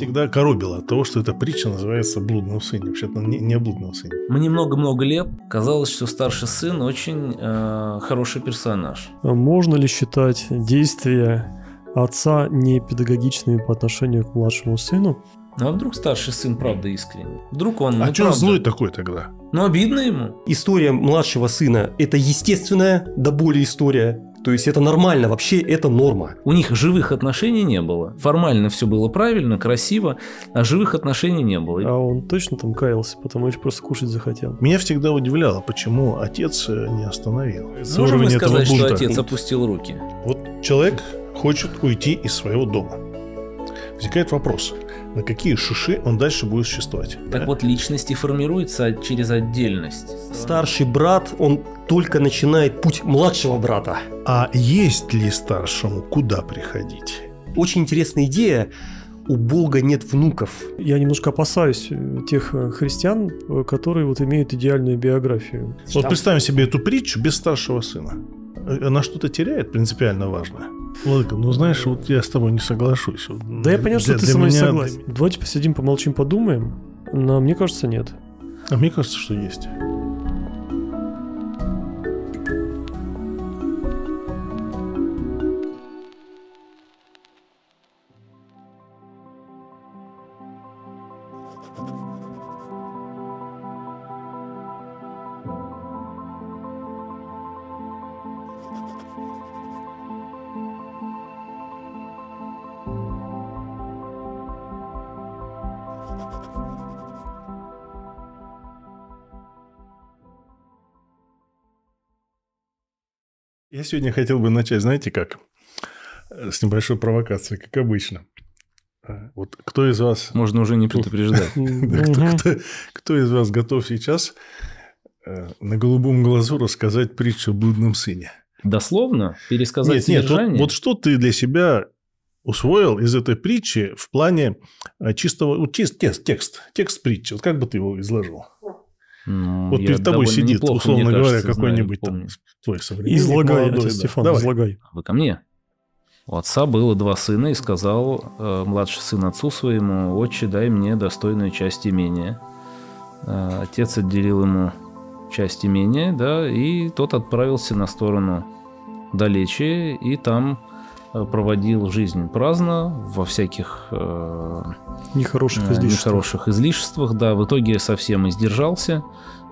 всегда коробило от того, что эта притча называется «Блудного сына». Вообще-то не, не о блудном сыне. Мне много-много лет казалось, что старший сын очень э, хороший персонаж. А можно ли считать действия отца не педагогичными по отношению к младшему сыну? Ну а вдруг старший сын правда искренний? Вдруг он... а ну, что правда... злой такой тогда? Ну обидно ему. История младшего сына – это естественная до боли история то есть это нормально, вообще это норма. У них живых отношений не было. Формально все было правильно, красиво, а живых отношений не было. А он точно там каялся, потому что просто кушать захотел. Меня всегда удивляло, почему отец э, не остановил. С Можем мы сказать, что отец опустил руки? Вот человек хочет уйти из своего дома возникает вопрос, на какие шиши он дальше будет существовать. Так да? вот, и формируется через отдельность. Старший брат, он только начинает путь младшего брата. А есть ли старшему куда приходить? Очень интересная идея у Бога нет внуков. Я немножко опасаюсь тех э, христиан, э, которые вот имеют идеальную биографию. Вот представим себе эту притчу без старшего сына. Э, она что-то теряет принципиально важное. Ладно, ну знаешь, вот я с тобой не соглашусь. Да я понял, что ты со мной согласен. Давайте посидим, помолчим, подумаем. Но мне кажется, нет. А мне кажется, что есть. Я сегодня хотел бы начать, знаете как? Э, с небольшой провокацией, как обычно. Э, вот кто из вас... Можно уже не предупреждать. Кто из вас готов сейчас э, на голубом глазу рассказать притчу о блудном сыне? Дословно? Пересказать содержание? Нет, вот, вот что ты для себя усвоил из этой притчи в плане чистого... Чист, текст, текст, текст притчи. Вот как бы ты его изложил? Ну, вот перед тобой сидит, условно говоря, какой-нибудь там твой современник. Излагай, да. Стефан, Давай. излагай. А вы ко мне. У отца было два сына, и сказал э, младший сын отцу своему, «Отче, дай мне достойную часть имения». Э, отец отделил ему часть имения, да, и тот отправился на сторону далече и там Э, проводил жизнь праздно, во всяких э, нехороших, э, излишествах. нехороших излишествах. Да, в итоге совсем издержался,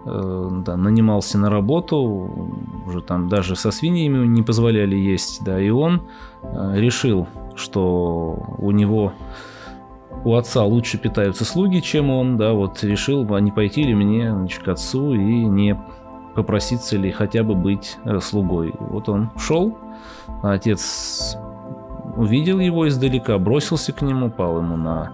э, да, нанимался на работу, уже там даже со свиньями не позволяли есть, да, и он э, решил, что у него у отца лучше питаются слуги, чем он, да, вот решил, а не пойти ли мне значит, к отцу и не попроситься ли хотя бы быть э, слугой. Вот он шел, а отец увидел его издалека, бросился к нему, пал ему на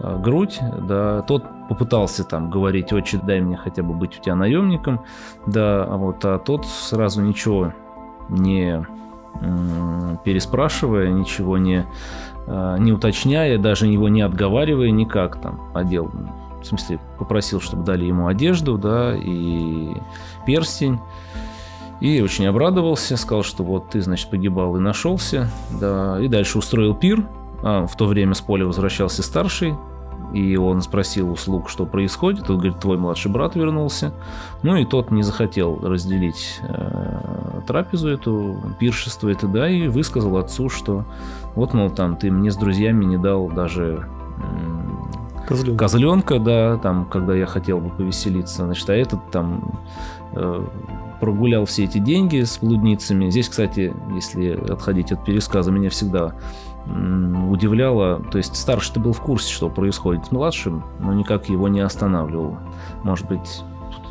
э, грудь, да, тот попытался там говорить, отче, дай мне хотя бы быть у тебя наемником, да, а вот, а тот сразу ничего не переспрашивая, ничего не, э, не уточняя, даже его не отговаривая никак там, одел, в смысле, попросил, чтобы дали ему одежду, да, и перстень, и очень обрадовался, сказал, что вот ты, значит, погибал и нашелся. Да. И дальше устроил пир. А в то время с поля возвращался старший, и он спросил услуг, что происходит. Он говорит, твой младший брат вернулся. Ну и тот не захотел разделить э, трапезу эту, пиршество это, да, и высказал отцу, что вот, мол, там, ты мне с друзьями не дал даже э, козленка. козленка, да, там, когда я хотел бы повеселиться, значит, а этот там э, прогулял все эти деньги с блудницами. Здесь, кстати, если отходить от пересказа, меня всегда удивляло. То есть старший-то был в курсе, что происходит с младшим, но никак его не останавливал. Может быть,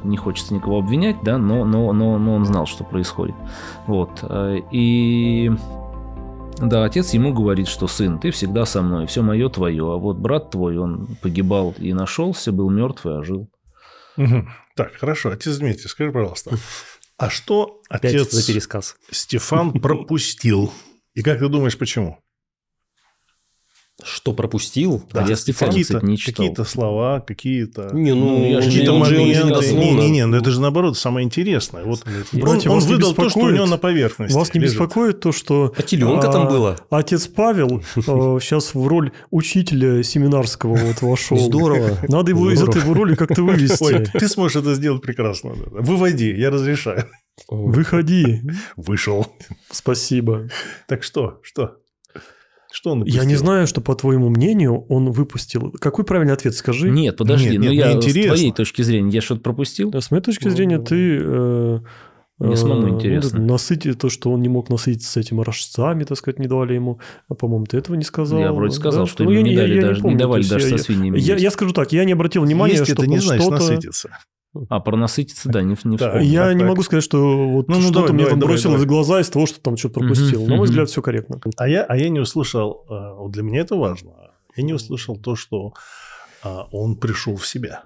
не хочется никого обвинять, да, но, но, но, но он знал, что происходит. Вот. И да, отец ему говорит, что сын, ты всегда со мной, все мое твое, а вот брат твой, он погибал и нашелся, был мертвый, а жил. Так, хорошо, отец Дмитрий, скажи, пожалуйста, А что Опять отец за пересказ. Стефан пропустил? И как ты думаешь, почему? что пропустил, да, а если какие-то, не читал. Какие-то слова, какие-то... Не, ну, ну я же не. Не, не, не, ну это же наоборот самое интересное. Вот Братья, он, он выдал то, что у него на поверхности Вас не лежит. беспокоит то, что... А теленка а, там была. Отец Павел сейчас э, в роль учителя семинарского вот вошел. Здорово. Надо его из этой роли как-то вывести. ты сможешь это сделать прекрасно. Выводи, я разрешаю. Выходи. Вышел. Спасибо. Так что, что? Что он выпустил? Я не знаю, что, по твоему мнению, он выпустил. Какой правильный ответ, скажи? Нет, подожди, нет, ну нет, я интересно. с твоей точки зрения, я что-то пропустил? А с моей точки зрения, ну, ты... Э, мне э, самому ну, интересно. Ну, то, что он не мог насытиться с этими рожцами, так сказать, не давали ему. А, по-моему, ты этого не сказал. Я вроде сказал, да? что ну, ему не, дали я, даже, не, помню, не давали даже я, со свиньями. Я, я, я скажу так, я не обратил внимания, Есть что это не значит что насытиться. А про пронасытиться, да, не, не да, Я так, не так. могу сказать, что вот ну, ну, что-то мне там бросилось в глаза из того, что там что-то пропустил. Угу, на мой угу. взгляд, все корректно. А я, а я не услышал, э, вот для меня это важно, я не услышал то, что а, он пришел в себя.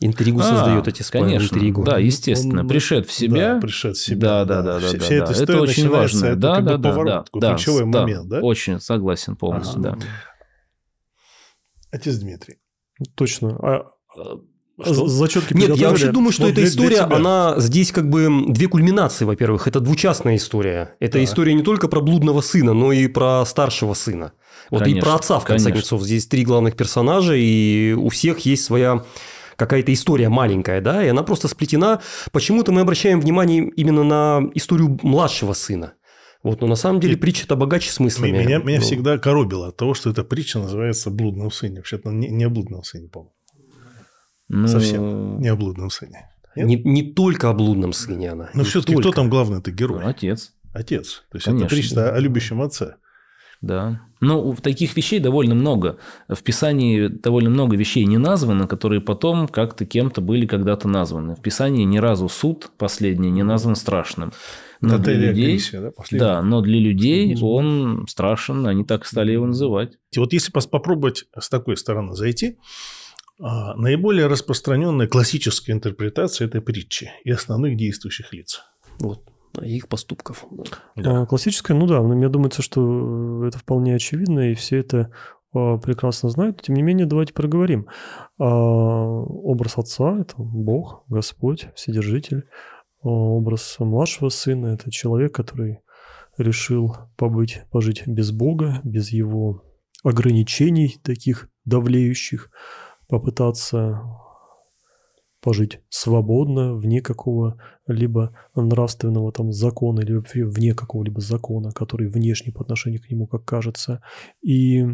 Интригу а, создает эти спайлы. Конечно, интригу. да, естественно. Он, пришед в себя. Да, пришед в себя. Да, да, да. да, вся, да, вся эта история это очень важно. Это да, да, бы да, да, ключевой да, момент. Да? Очень согласен полностью, ага. да. Отец Дмитрий. Точно. А... Э, а что? Зачетки Нет, я вообще думаю, что вот эта история, она здесь как бы две кульминации, во-первых. Это двучастная история. Это да. история не только про блудного сына, но и про старшего сына. Вот конечно, и про отца, в конце конечно. концов. Здесь три главных персонажа, и у всех есть своя какая-то история маленькая, да, и она просто сплетена. Почему-то мы обращаем внимание именно на историю младшего сына. Вот, но на самом деле притча-то богаче смыслами. Меня, меня ну. всегда коробило от того, что эта притча называется "Блудный сын". сыне». Вообще-то не, не о блудном по-моему. Ну, Совсем не о блудном сыне. Не, не только о блудном сыне она. Но ну, все-таки кто там главный? Это герой. Ну, отец. Отец. То есть Конечно. это речь о любящем отце. Да. Ну, таких вещей довольно много. В Писании довольно много вещей не названо, которые потом как-то кем-то были когда-то названы. В Писании ни разу суд последний не назван страшным. Но для людей, комиссия, да, да, но для людей он страшен, они так стали его называть. И вот если попробовать с такой стороны зайти, а наиболее распространенная классическая интерпретация этой притчи и основных действующих лиц. Вот. И а их поступков. Да. А, классическая, ну да, мне думается, что э, это вполне очевидно, и все это а, прекрасно знают. Тем не менее, давайте проговорим. А, образ отца – это Бог, Господь, Вседержитель. А образ младшего сына – это человек, который решил побыть, пожить без Бога, без его ограничений таких давлеющих – попытаться пожить свободно, вне какого-либо нравственного там закона или вне какого-либо закона, который внешний по отношению к нему, как кажется. И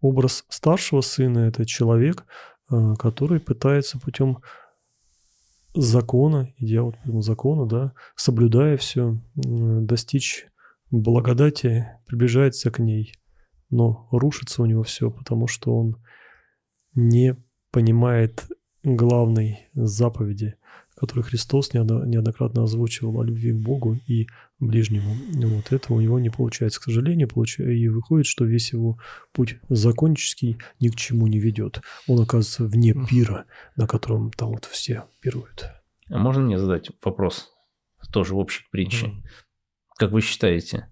образ старшего сына – это человек, э, который пытается путем закона, идя вот по закону, да, соблюдая все, достичь благодати, приближается к ней, но рушится у него все, потому что он не понимает главной заповеди, которую Христос неоднократно озвучивал о любви к Богу и ближнему. Вот этого у него не получается, к сожалению, получ... и выходит, что весь его путь законческий ни к чему не ведет. Он оказывается вне пира, на котором там вот все пируют. А можно мне задать вопрос тоже в общей притче? mm Как вы считаете,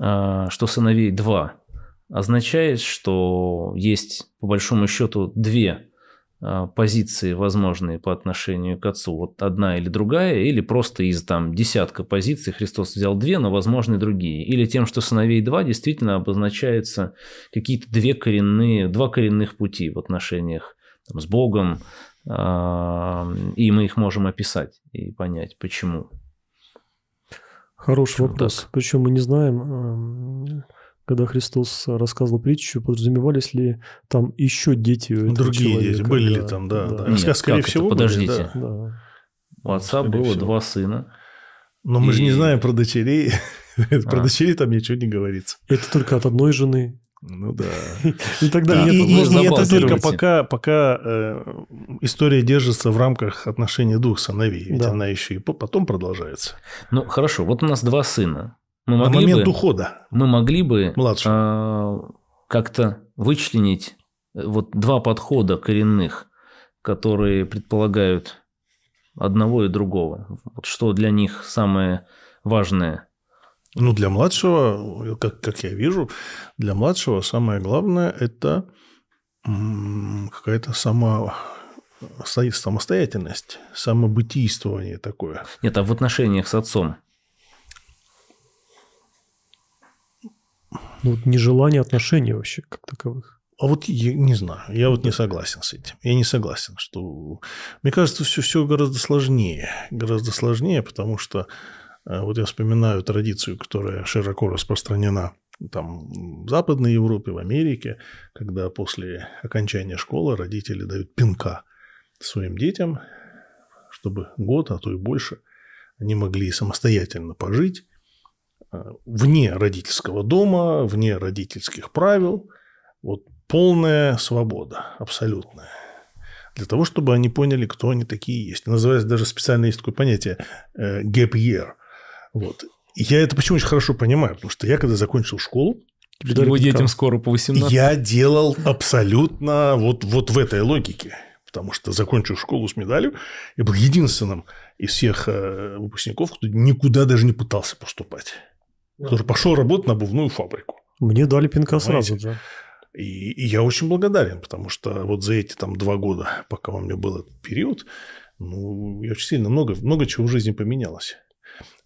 а, что сыновей два означает, что есть по большому счету две а, позиции возможные по отношению к Отцу, вот одна или другая, или просто из там десятка позиций Христос взял две, но возможны другие, или тем, что сыновей два действительно обозначаются какие-то две коренные, два коренных пути в отношениях там, с Богом, а, и мы их можем описать и понять, почему. Хороший Почему вопрос. Так? Причем мы не знаем, эм, когда Христос рассказывал притчу, подразумевались ли там еще дети у этого Другие человека? дети, были да, ли там, да. да. да. Нет, скорее как всего, это? Подождите. Были, да. Да. У отца скорее было всего. два сына. Но и... мы же не знаем про дочерей. Про а. дочерей там ничего не говорится. Это только от одной жены. Ну да. И тогда да. И, и, и это только пока, пока э, история держится в рамках отношений двух сыновей. Ведь да. она еще и потом продолжается. Ну хорошо, вот у нас два сына. Мы могли на момент бы, ухода. Мы могли бы младше. А, как-то вычленить э, вот два подхода коренных, которые предполагают одного и другого. Вот что для них самое важное? Ну, для младшего, как, как я вижу, для младшего самое главное – это какая-то сама э, самостоятельность, самобытийствование такое. Нет, а в отношениях с отцом Ну, вот нежелание отношений вообще как таковых. А вот я не знаю, я вот не согласен с этим. Я не согласен, что... Мне кажется, все, все гораздо сложнее. Гораздо сложнее, потому что э, вот я вспоминаю традицию, которая широко распространена там, в Западной Европе, в Америке, когда после окончания школы родители дают пинка своим детям, чтобы год, а то и больше, они могли самостоятельно пожить, вне родительского дома, вне родительских правил. Вот полная свобода, абсолютная. Для того, чтобы они поняли, кто они такие есть. Называется даже специально есть такое понятие э, gap year. Вот. И я это почему очень хорошо понимаю, потому что я когда закончил школу, его детям скоро по 18. Я делал абсолютно вот, вот в этой логике. Потому что закончил школу с медалью, я был единственным из всех э, выпускников, кто никуда даже не пытался поступать. Да. Тоже пошел работать на обувную фабрику. Мне дали пинка Понимаете? сразу, да. И, и я очень благодарен, потому что вот за эти там два года, пока у меня был этот период, ну, я очень сильно много, много чего в жизни поменялось.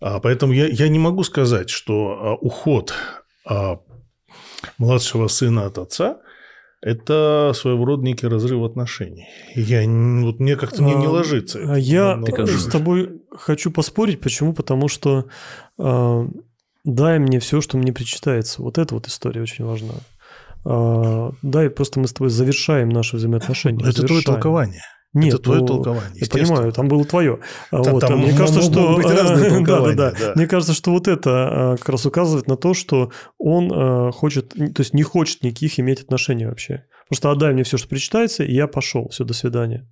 А, поэтому я, я не могу сказать, что а, уход а, младшего сына от отца – это своего рода некий разрыв отношений. Я, вот мне как-то не, не а, ложится. А, я на, на... с тобой хочу поспорить. Почему? Потому что а, дай мне все, что мне причитается. Вот эта вот история очень важна. А, да, просто мы с тобой завершаем наши взаимоотношения. Это завершаем. твое толкование. Нет, это твое ну, толкование. Я понимаю, там было твое. Да, вот, а там, мне кажется, что быть разные да, да, да, да. Мне кажется, что вот это а, как раз указывает на то, что он а, хочет, то есть не хочет никаких иметь отношений вообще. Просто отдай мне все, что причитается, и я пошел. Все, до свидания.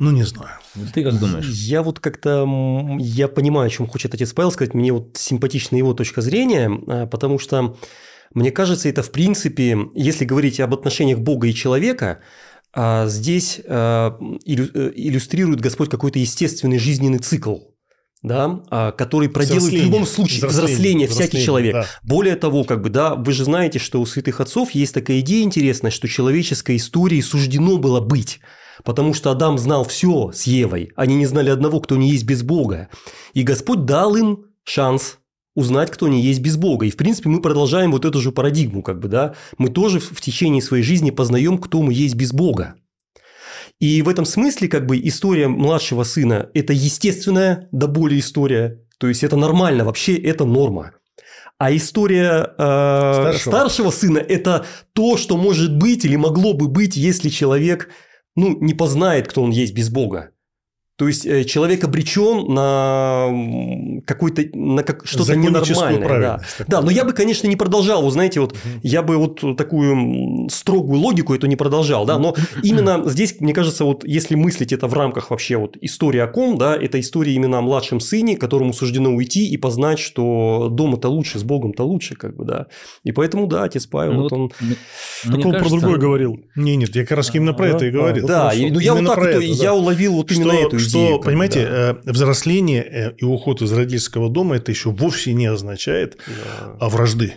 Ну, не знаю. Ты как думаешь? Я вот как-то... Я понимаю, о чем хочет отец Павел сказать. Мне вот симпатична его точка зрения, а, потому что, мне кажется, это в принципе, если говорить об отношениях Бога и человека, а, здесь а, э, иллюстрирует Господь какой-то естественный жизненный цикл, да, который проделывает взросление, в любом случае взросление, взросление всякий человек. Да. Более того, как бы, да, вы же знаете, что у святых отцов есть такая идея интересная, что человеческой истории суждено было быть. Потому что Адам знал все с Евой. Они не знали одного, кто не есть без Бога. И Господь дал им шанс узнать, кто не есть без Бога. И, в принципе, мы продолжаем вот эту же парадигму, как бы, да. Мы тоже в течение своей жизни познаем, кто мы есть без Бога. И в этом смысле, как бы, история младшего сына – это естественная до боли история. То есть, это нормально, вообще это норма. А история э, старшего. старшего сына – это то, что может быть или могло бы быть, если человек ну, не познает, кто он есть без Бога. То есть э, человек обречен на какой то на как, что-то ненормальное. Да. да, но я бы, конечно, не продолжал. Вы знаете, вот угу. я бы вот такую строгую логику эту не продолжал, да. Но именно здесь, мне кажется, вот если мыслить это в рамках вообще вот истории о ком, да, это история именно о младшем сыне, которому суждено уйти и познать, что дома-то лучше, с Богом-то лучше, как бы, да. И поэтому, да, отец Павел, ну, вот он. Так он про другое говорил. Не, нет, я как раз именно про а, это и говорил. Да, ну я вот так я уловил вот именно эту что, понимаете, да. Э, взросление э, и уход из родительского дома это еще вовсе не означает да. А, вражды.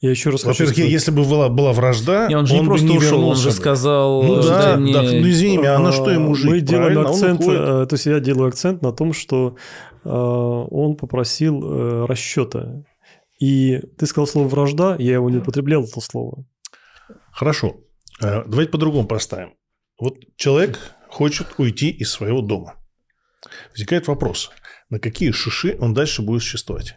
Я еще раз Во-первых, хочу... если бы была, была вражда, не, он же он не просто бы не ушел, он же сказал... Ну да, мне... да, ну извини меня, а на что а, ему жить? Мы делаем Правильно, а акцент, э, то есть я делаю акцент на том, что он попросил расчета. И ты сказал слово «вражда», я его не употреблял, это слово. Хорошо. Давайте по-другому поставим. Вот человек хочет уйти из своего дома. Возникает вопрос, на какие шиши он дальше будет существовать?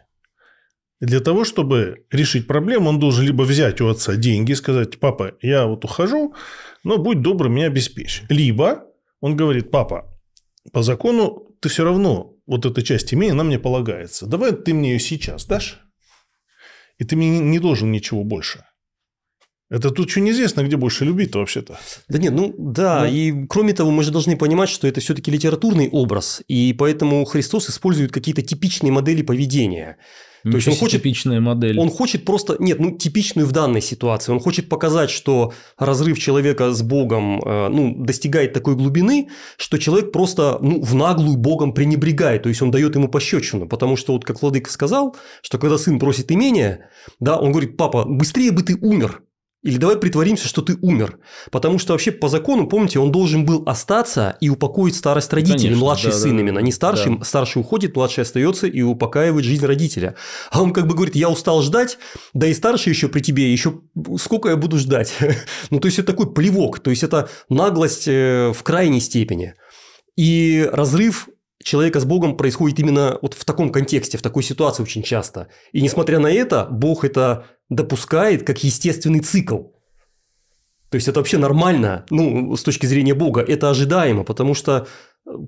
Для того, чтобы решить проблему, он должен либо взять у отца деньги и сказать, папа, я вот ухожу, но будь добр, меня обеспечь. Либо он говорит, папа, по закону ты все равно вот эта часть имени, она мне полагается. Давай ты мне ее сейчас дашь, и ты мне не должен ничего больше. Это тут еще неизвестно, где больше любить-то вообще-то. Да нет, ну да, ну, и кроме того, мы же должны понимать, что это все-таки литературный образ, и поэтому Христос использует какие-то типичные модели поведения. То есть он хочет типичная модель. Он хочет просто, нет, ну типичную в данной ситуации. Он хочет показать, что разрыв человека с Богом, э, ну достигает такой глубины, что человек просто, ну в наглую Богом пренебрегает. То есть он дает ему пощечину, потому что вот как Владыка сказал, что когда сын просит имения, да, он говорит, папа, быстрее бы ты умер, или давай притворимся, что ты умер. Потому что вообще по закону, помните, он должен был остаться и упокоить старость родителей, Конечно, младший да, сын да. именно. Не старший, да. старший уходит, младший остается и упокаивает жизнь родителя. А он как бы говорит, я устал ждать, да и старший еще при тебе, еще сколько я буду ждать. ну, то есть, это такой плевок, то есть, это наглость э, в крайней степени. И разрыв человека с Богом происходит именно вот в таком контексте, в такой ситуации очень часто. И несмотря на это, Бог – это допускает как естественный цикл. То есть это вообще нормально, ну, с точки зрения Бога, это ожидаемо, потому что,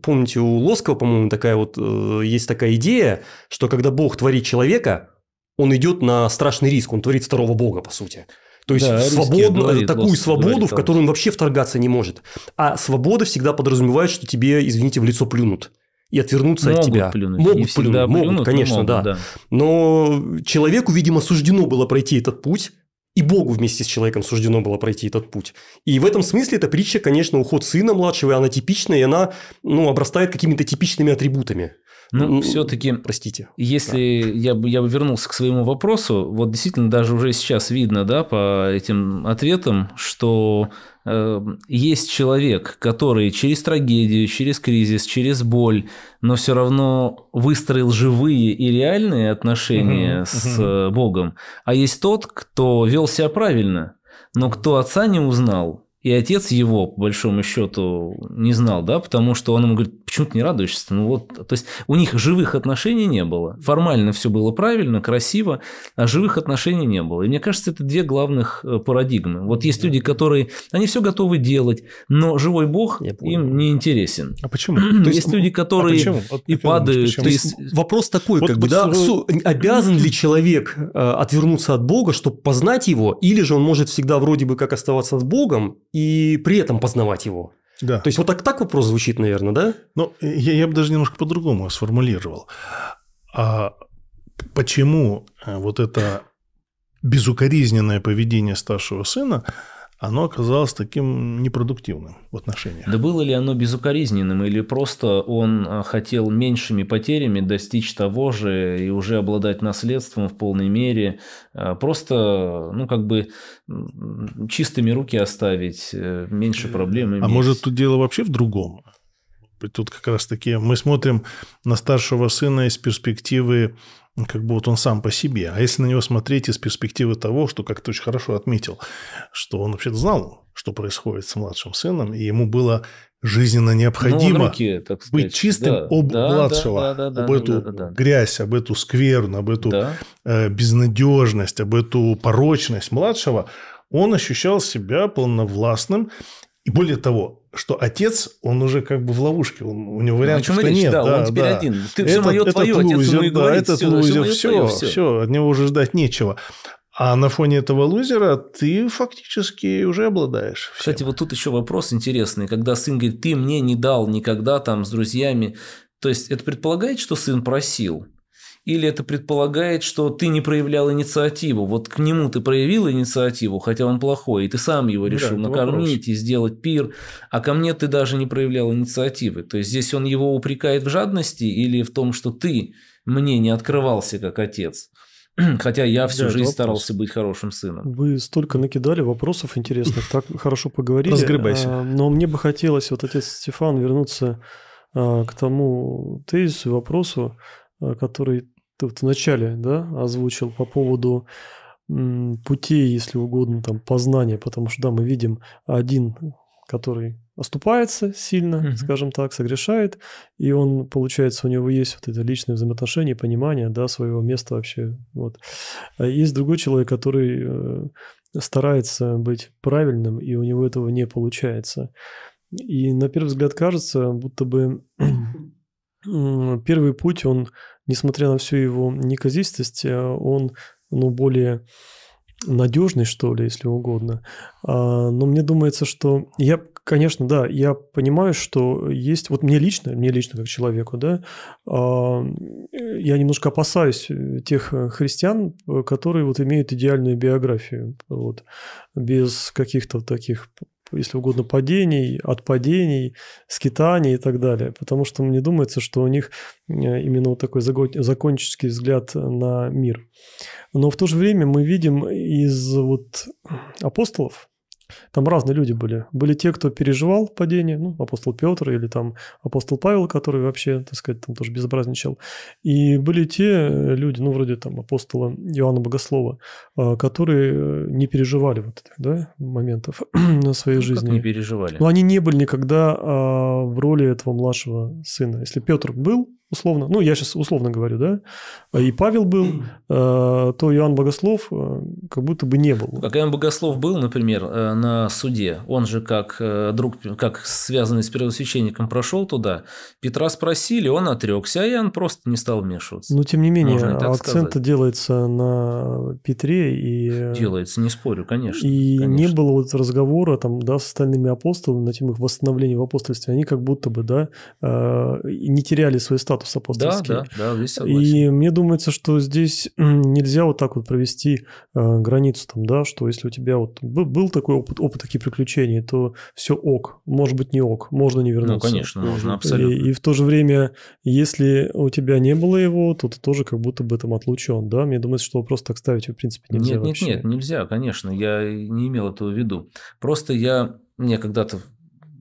помните, у Лоскова, по-моему, такая вот, э, есть такая идея, что когда Бог творит человека, он идет на страшный риск, он творит второго Бога, по сути. То есть да, свободно, говорит, э, такую Лоск, свободу, говорит, в которую он вообще вторгаться не может. А свобода всегда подразумевает, что тебе, извините, в лицо плюнут и отвернуться могут от тебя. Плюнуть. Могут не плюнуть, плюнут, могут, конечно, могут, да. да. Но человеку, видимо, суждено было пройти этот путь, и Богу вместе с человеком суждено было пройти этот путь. И в этом смысле эта притча, конечно, уход сына младшего, она типичная, и она ну, обрастает какими-то типичными атрибутами. Ну, ну все-таки, простите. Если да. я бы я бы вернулся к своему вопросу, вот действительно даже уже сейчас видно, да, по этим ответам, что Эм, есть человек, который через трагедию, через кризис, через боль, но все равно выстроил живые и реальные отношения угу, с угу. Богом, а есть тот, кто вел себя правильно, но кто отца не узнал, и отец его, по большому счету, не знал, да, потому что он ему говорит, почему ты не радуешься? Ну вот, то есть у них живых отношений не было. Формально все было правильно, красиво, а живых отношений не было. И мне кажется, это две главных э, парадигмы. Вот есть да. люди, которые, они все готовы делать, но живой бог им не интересен. А почему? То есть, есть люди, а которые а почему? Вот, и падают. Почему? То есть, вопрос такой, вот как бы, да, сырой... Э, обязан ли человек э, отвернуться от Бога, чтобы познать его, или же он может всегда вроде бы как оставаться с Богом, и при этом познавать его. Да. То есть вот так, так вопрос звучит, наверное, да? Ну, я, я бы даже немножко по-другому сформулировал. А почему э, вот это безукоризненное поведение старшего сына оно оказалось таким непродуктивным в отношениях. Да было ли оно безукоризненным, или просто он а, хотел меньшими потерями достичь того же и уже обладать наследством в полной мере, а, просто, ну, как бы чистыми руки оставить, э, меньше э, проблем а иметь. А может, тут дело вообще в другом? Тут как раз-таки мы смотрим на старшего сына из перспективы как бы вот он сам по себе. А если на него смотреть из перспективы того, что, как то очень хорошо отметил, что он вообще знал, что происходит с младшим сыном, и ему было жизненно ну, необходимо ну, руки, так сказать. быть чистым да. об да, младшего, да, да, да, об эту да, да, да. грязь, об эту скверну, об эту да. э, безнадежность, об эту порочность младшего, он ощущал себя полновластным. И более того, что отец, он уже как бы в ловушке, он, у него вариантов ну, что речь, нет. Да, да, он теперь да. один. Ты все мое этот твое, лузер, отец да, говорит, этот все, лузер, все, твое, все, все, от него уже ждать нечего. А на фоне этого лузера ты фактически уже обладаешь. Всем. Кстати, вот тут еще вопрос интересный. Когда сын говорит, ты мне не дал никогда там с друзьями, то есть это предполагает, что сын просил? или это предполагает, что ты не проявлял инициативу. Вот к нему ты проявил инициативу, хотя он плохой, и ты сам его решил да, накормить вопрос. и сделать пир, а ко мне ты даже не проявлял инициативы. То есть здесь он его упрекает в жадности или в том, что ты мне не открывался как отец. Хотя я всю да, жизнь вопрос. старался быть хорошим сыном. Вы столько накидали вопросов интересных, так хорошо поговорили. Разгребайся. А, но мне бы хотелось, вот отец Стефан, вернуться а, к тому тезису и вопросу, а, который ты вот вначале да, озвучил по поводу путей, если угодно, там, познания, потому что, да, мы видим один, который оступается сильно, угу. скажем так, согрешает, и он, получается, у него есть вот это личное взаимоотношение, понимание, да, своего места вообще, вот. А есть другой человек, который э, старается быть правильным, и у него этого не получается. И на первый взгляд кажется, будто бы первый путь, он несмотря на всю его неказистость, э, он ну, более надежный, что ли, если угодно. А, но мне думается, что я, конечно, да, я понимаю, что есть, вот мне лично, мне лично как человеку, да, а, я немножко опасаюсь э, тех э, христиан, которые вот имеют идеальную биографию, вот, без каких-то таких если угодно, падений, от падений, скитаний и так далее. Потому что мне думается, что у них э, именно вот такой законческий взгляд на мир. Но в то же время мы видим из вот апостолов, там разные люди были. Были те, кто переживал падение, ну, апостол Петр или там апостол Павел, который вообще, так сказать, там тоже безобразничал. И были те э, люди, ну, вроде там апостола Иоанна Богослова, э, которые э, не переживали вот этих, да, моментов на своей ну, жизни. не переживали? Но они не были никогда а, в роли этого младшего сына. Если Петр был, условно, ну, я сейчас условно говорю, да, а и Павел был, то Иоанн Богослов как будто бы не был. Как Иоанн Богослов был, например, на суде, он же как э, друг, как связанный с первосвященником прошел туда, Петра спросили, он отрекся, а Иоанн просто не стал вмешиваться. Но ну, тем не менее, акцент делается на Петре и... Делается, не спорю, конечно. И конечно. не было вот разговора там, да, с остальными апостолами на тему их восстановления в апостольстве, они как будто бы, да, э, не теряли свой статус апостольский. Да, да, да, согласен. И мне думается, что здесь нельзя вот так вот провести э, границу там, да, что если у тебя вот был такой опыт, опыт таких приключений, то все ок, может быть не ок, можно не вернуться. Ну, конечно, можно абсолютно. И, и в то же время, если у тебя не было его, то ты тоже как будто бы там отлучен, да? Мне думается, что просто так ставить в принципе нельзя Нет, вообще. нет, нет, нельзя, конечно, я не имел этого в виду. Просто я, мне когда-то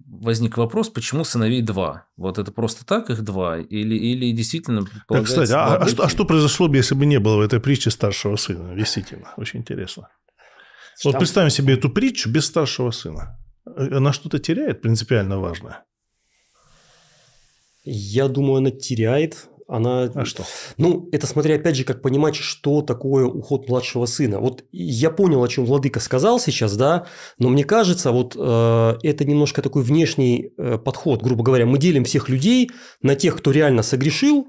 возник вопрос, почему сыновей два? Вот это просто так их два? Или, или действительно... Так, Кстати, а, а, что, а что произошло бы, если бы не было в этой притче старшего сына? Действительно, очень интересно. Вот представим себе эту притчу без старшего сына. Она что-то теряет принципиально важное? Я думаю, она теряет. Она... А что? Ну, это смотря, опять же, как понимать, что такое уход младшего сына. Вот я понял, о чем Владыка сказал сейчас, да, но мне кажется, вот э, это немножко такой внешний э, подход, грубо говоря. Мы делим всех людей на тех, кто реально согрешил,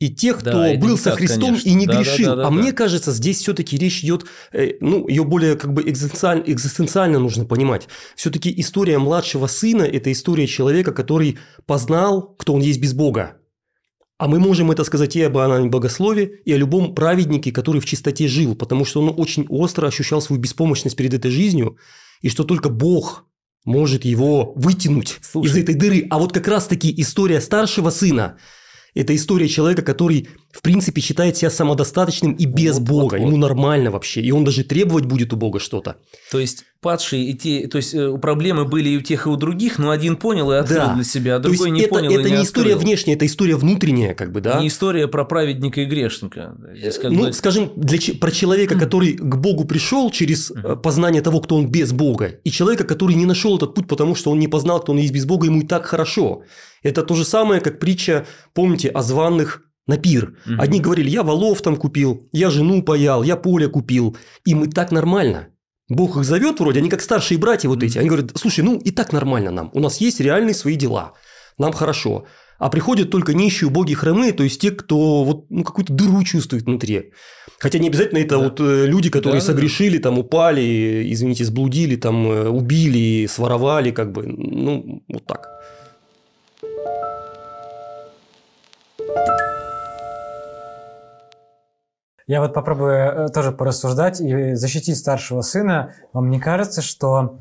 и тех, да, кто и был со Христом конечно. и не да, грешил. Да, да, да, а да. мне кажется, здесь все-таки речь идет, э, ну, ее более как бы экзистенциально, экзистенциально нужно понимать. Все-таки история младшего сына – это история человека, который познал, кто он есть без Бога. А мы можем это сказать и об Иоанне Богослове, и о любом праведнике, который в чистоте жил, потому что он очень остро ощущал свою беспомощность перед этой жизнью, и что только Бог может его вытянуть Слушай. из этой дыры. А вот как раз-таки история старшего сына – это история человека, который в принципе, считает себя самодостаточным и без вот, Бога. Вот, вот. Ему нормально вообще. И он даже требовать будет у Бога что-то. То есть, падшие и те, то есть э, проблемы были и у тех, и у других, но один понял и открыл да. для себя, а то другой не это, понял. Это и не, это не история открыл. внешняя, это история внутренняя, как бы, да. Не история про праведника и грешника. Здесь как ну, бы... скажем, для, про человека, который к Богу пришел через э, познание того, кто он без Бога, и человека, который не нашел этот путь, потому что он не познал, кто он есть без Бога, ему и так хорошо. Это то же самое, как притча, помните, о званных на пир. Угу. Одни говорили, я Волов там купил, я жену паял, я поле купил. И мы так нормально. Бог их зовет вроде, они как старшие братья вот эти. Они говорят, слушай, ну и так нормально нам. У нас есть реальные свои дела. Нам хорошо. А приходят только нищие, боги хромые, то есть те, кто вот ну, какую-то дыру чувствует внутри. Хотя не обязательно это да. вот э, люди, которые да, согрешили, да. там упали, извините, сблудили, там э, убили, своровали, как бы, ну вот так. thank you я вот попробую э, тоже порассуждать и защитить старшего сына. Вам не кажется, что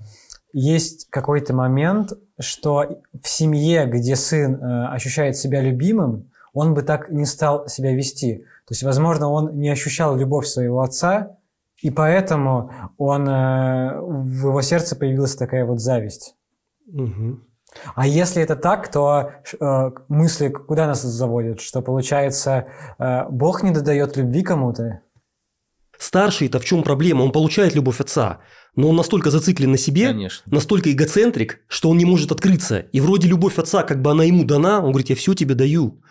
есть какой-то момент, что в семье, где сын э, ощущает себя любимым, он бы так не стал себя вести. То есть, возможно, он не ощущал любовь своего отца, и поэтому он, э, в его сердце появилась такая вот зависть. Угу. А если это так, то э, мысли куда нас заводят? Что получается, э, Бог не додает любви кому-то? Старший-то в чем проблема? Он получает любовь отца, но он настолько зациклен на себе, Конечно. настолько эгоцентрик, что он не может открыться. И вроде любовь отца, как бы она ему дана, он говорит, я все тебе даю.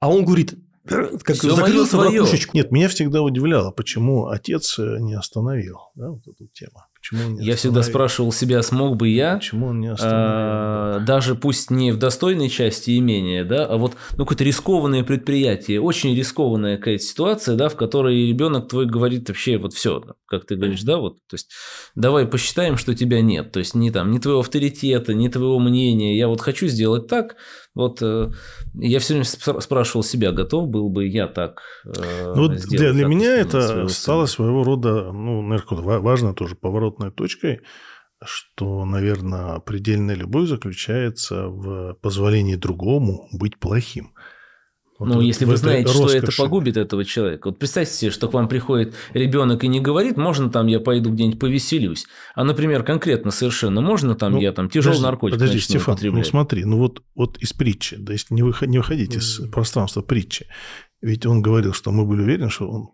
А он говорит, как все закрылся в ракушечку. Нет, меня всегда удивляло, почему отец э, не остановил да, вот эту тему. Почему он не я всегда спрашивал себя, смог бы я, Почему он не а, даже пусть не в достойной части имения, да, а вот ну, какое-то рискованное предприятие, очень рискованная какая-то ситуация, да, в которой ребенок твой говорит вообще вот все, как ты говоришь, да, вот, то есть давай посчитаем, что тебя нет, то есть не там, не твоего авторитета, не твоего мнения, я вот хочу сделать так, вот э, я все время спрашивал себя, готов был бы я так э, ну, вот Для, для меня это стало своего рода, ну, наверное, важно тоже поворот поворотной точкой, что, наверное, предельная любовь заключается в позволении другому быть плохим. Вот ну, вот если вы знаете, роскоши. что это погубит этого человека. Вот представьте себе, что к вам приходит ребенок и не говорит, можно там я пойду где-нибудь повеселюсь. А, например, конкретно совершенно, можно там ну, я там тяжелый наркотик Подожди, начну Стефан, ну смотри, ну вот, вот из притчи, то есть не, выход, не выходить mm-hmm. из пространства притчи. Ведь он говорил, что мы были уверены, что он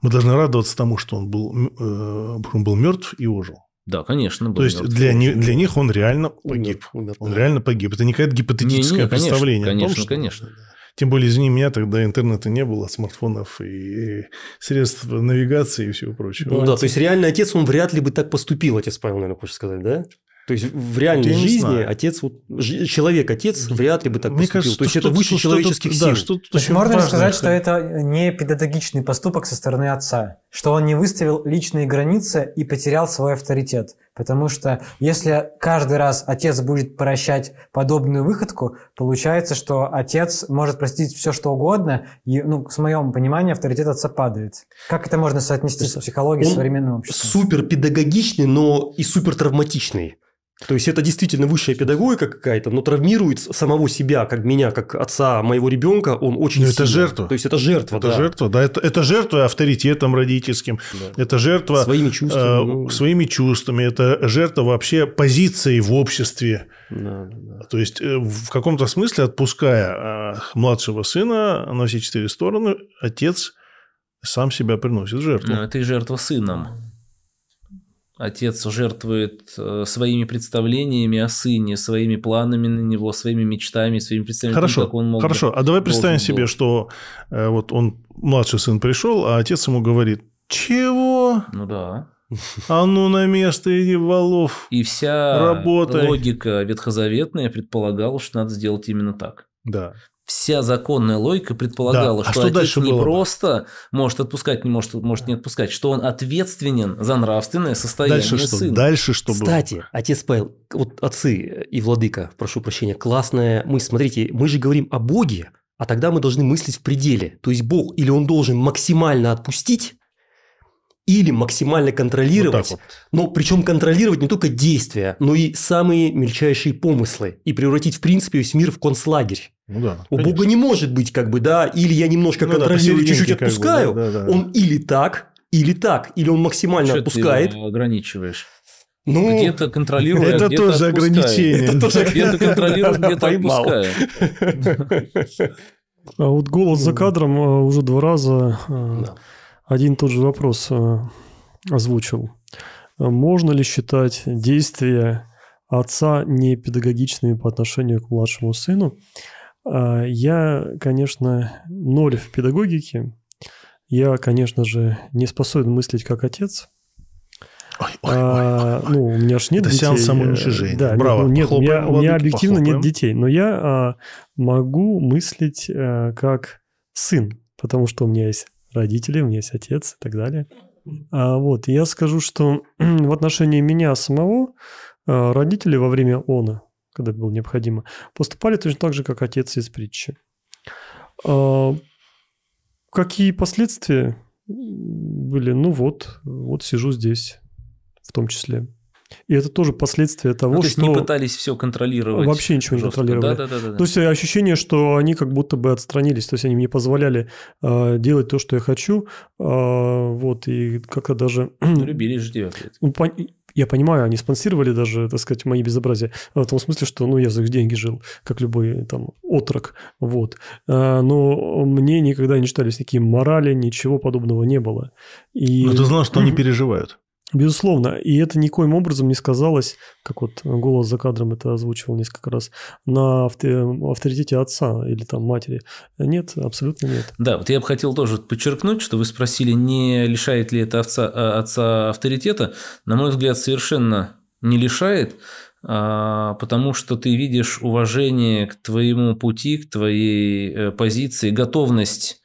мы должны радоваться тому, что он был, э, он был мертв и ожил. Да, конечно. То есть для, не, для них он реально погиб. Умер, умер, он да. реально погиб. Это не какое-то гипотетическое не, не, конечно, представление. Конечно, том, что... конечно. Тем более, извини меня, тогда интернета не было, смартфонов и средств навигации и всего прочего. Ну да, то есть реальный отец, он вряд ли бы так поступил, отец Павел, наверное, хочешь сказать, да? То есть в реальной вот жизни отец, вот, человек, отец вряд ли бы так Мне поступил. Кажется, то есть это выше человеческих сил. Да, что, то есть можно ли сказать, что это не педагогичный поступок со стороны отца, что он не выставил личные границы и потерял свой авторитет. Потому что если каждый раз отец будет прощать подобную выходку, получается, что отец может простить все, что угодно, и, ну, с моем понимании, авторитет отца падает. Как это можно соотнести с психологией современного общества? Супер педагогичный, но и супер травматичный. То есть это действительно высшая педагогика какая-то, но травмирует самого себя, как меня, как отца моего ребенка, он очень но ну, сильно. это жертва. То есть это жертва, это да. жертва, да. Это, это жертва авторитетом родительским, да. это жертва своими э, чувствами, э, ну... своими чувствами, это жертва вообще позиции в обществе. Да, да. То есть э, в каком-то смысле отпуская э, младшего сына на все четыре стороны, отец сам себя приносит жертву. Но ну, это и жертва сыном. Отец жертвует э, своими представлениями о сыне, своими планами на него, своими мечтами, своими представлениями, хорошо, как он мог Хорошо, а давай представим себе, что э, вот он, младший сын пришел, а отец ему говорит, чего? Ну да. А ну на место иди, Волов. И вся Работай. логика ветхозаветная предполагала, что надо сделать именно так. Да вся законная логика предполагала, да. а что, что отец не было? просто может отпускать, не может, может не отпускать, что он ответственен за нравственное состояние Дальше сына. что? Дальше что было? Кстати, было? отец Павел, вот отцы и владыка, прошу прощения, классная мысль. Смотрите, мы же говорим о Боге, а тогда мы должны мыслить в пределе. То есть Бог или он должен максимально отпустить, или максимально контролировать, вот вот. но причем контролировать не только действия, но и самые мельчайшие помыслы и превратить в принципе весь мир в концлагерь. Ну да, У Бога не может быть как бы, да, или я немножко ну контролирую, да, чуть-чуть отпускаю, бы, да, да, да. он или так, или так, или он максимально Что отпускает. Ты ограничиваешь. Ну, где-то контролируя, это где-то тоже ограничение. Это тоже ограничение. где-то контролируя, где-то отпускаю. А вот голос за кадром а, уже два раза а, один и тот же вопрос э, озвучил. Э, можно ли считать действия отца не педагогичными по отношению к младшему сыну? Э, я, конечно, ноль в педагогике. Я, конечно же, не способен мыслить как отец. Ой, ой, а, ой, ой, Ну, у меня же нет Это детей. сеанс самоуничижения. Да, Браво. Нет, ну, нет, у меня, у меня объективно похлопаем. нет детей, но я а, могу мыслить а, как сын, потому что у меня есть родители, у меня есть отец и так далее. А вот, я скажу, что в отношении меня самого а, родители во время она, когда это было необходимо, поступали точно так же, как отец из притчи. А какие последствия были? Ну вот, вот сижу здесь в том числе. И это тоже последствия ну, того, ну, то есть что... не пытались все контролировать. Вообще ничего жестко. не контролировали. Да, да, да, да, То есть э, ощущение, что они как будто бы отстранились, то есть они мне позволяли э, делать то, что я хочу, э, вот, и как-то даже... Ну, любили же тебя. Ну, я понимаю, они спонсировали даже, так сказать, мои безобразия. Э, в том смысле, что, ну, я за их деньги жил, как любой там отрок, вот. Э, но мне никогда не читались никакие морали, ничего подобного не было. И... Но ты знал, что они переживают. Безусловно, и это никоим образом не сказалось, как вот голос за кадром это озвучивал несколько раз, на авторитете отца или там матери. Нет, абсолютно нет. Да, вот я бы хотел тоже подчеркнуть, что вы спросили, не лишает ли это отца, э, отца авторитета. На мой взгляд, совершенно не лишает, а, потому что ты видишь уважение к твоему пути, к твоей э, позиции, готовность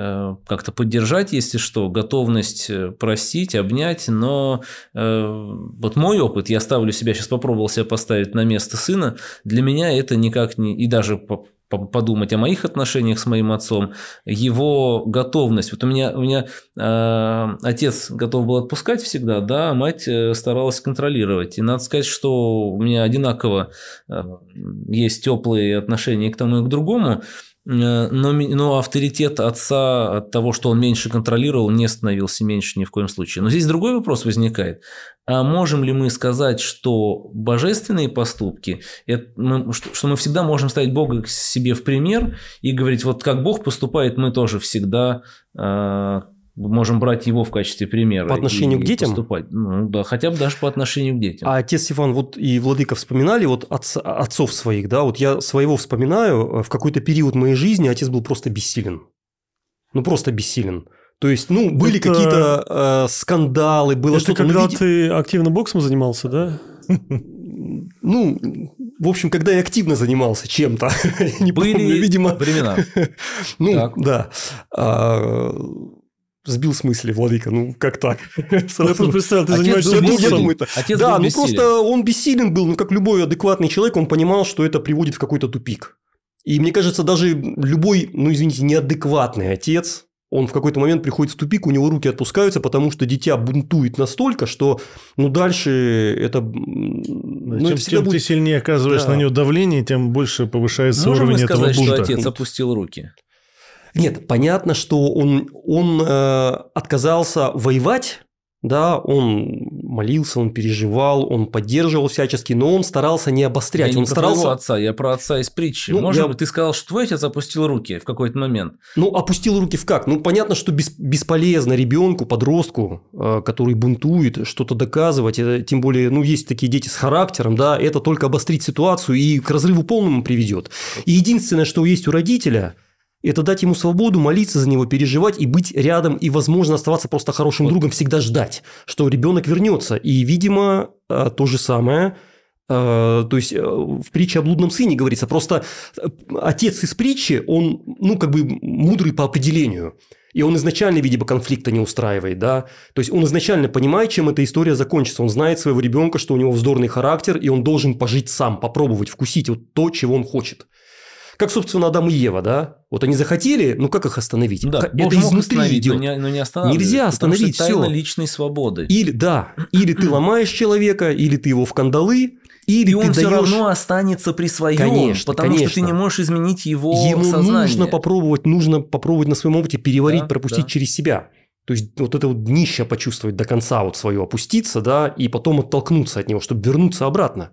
Э, как-то поддержать, если что, готовность э, простить, обнять, но э, вот мой опыт, я ставлю себя, сейчас попробовал себя поставить на место сына, для меня это никак не, и даже подумать о моих отношениях с моим отцом, его готовность. Вот у меня, у меня э, отец готов был отпускать всегда, да, а мать старалась контролировать. И надо сказать, что у меня одинаково э, есть теплые отношения к тому и к другому. Э, Э, но, но авторитет отца от того, что он меньше контролировал, не становился меньше ни в коем случае. Но здесь другой вопрос возникает. А можем ли мы сказать, что божественные поступки, это, что, что мы всегда можем ставить Бога себе в пример и говорить, вот как Бог поступает, мы тоже всегда э, можем брать его в качестве примера. По отношению и, к детям? Поступать. Ну да, хотя бы даже по отношению к детям. А отец Иван, вот и Владыка вспоминали вот отц, отцов своих, да, вот я своего вспоминаю, э, в какой-то период моей жизни отец был просто бессилен. Ну, просто бессилен. То есть, ну, были это... какие-то э, скандалы, было что-то. Ну, когда ну, ведь... ты активно боксом занимался, да? Ну, в общем, когда я активно занимался чем-то, не помню, видимо. времена. Ну, да. А, сбил с мысли, владыка, ну как так? Сразу представил, ты занимаешься боксом. Да, ну просто он бессилен был, ну как любой адекватный человек, он понимал, что это приводит в какой-то тупик. И мне кажется, даже любой, ну извините, неадекватный отец, он в какой-то момент приходит в тупик, у него руки отпускаются, потому что дитя бунтует настолько, что ну дальше это... Ну, чем это чем будет... ты сильнее оказываешь да. на него давление, тем больше повышается Можем уровень сказать, этого бунта. Можем сказать, что отец опустил руки? Нет, понятно, что он, он э, отказался воевать, да, он молился, он переживал, он поддерживал всячески, но он старался не обострять. Я он не старался... про отца, я про отца из притчи. Ну, Может я... быть, ты сказал, что твой отец опустил руки в какой-то момент. Ну, опустил руки в как? Ну, понятно, что бес... бесполезно ребенку, подростку, э, который бунтует, что-то доказывать. Это, тем более, ну, есть такие дети с характером, да, это только обострит ситуацию и к разрыву полному приведет. И единственное, что есть у родителя – это дать ему свободу, молиться за него, переживать и быть рядом, и, возможно, оставаться просто хорошим вот. другом, всегда ждать, что ребенок вернется. И, видимо, э, то же самое э, то есть э, в притче о блудном сыне говорится, просто отец из притчи, он, ну, как бы мудрый по определению. И он изначально, видимо, конфликта не устраивает, да. То есть он изначально понимает, чем эта история закончится. Он знает своего ребенка, что у него вздорный характер, и он должен пожить сам, попробовать, вкусить вот то, чего он хочет. Как, собственно, Адам и Ева, да? Вот они захотели, ну как их остановить? Да, как, Бог это мог остановить, идет. но не, но не Нельзя остановить потому что все. личной свободы. Или, да, или ты ломаешь человека, или ты его в кандалы, или и он даешь... все равно останется при своем, конечно, потому конечно. что ты не можешь изменить его Ему сознание. нужно попробовать, нужно попробовать на своем опыте переварить, да, пропустить да. через себя. То есть вот это вот днище почувствовать до конца, вот свое опуститься, да, и потом оттолкнуться от него, чтобы вернуться обратно.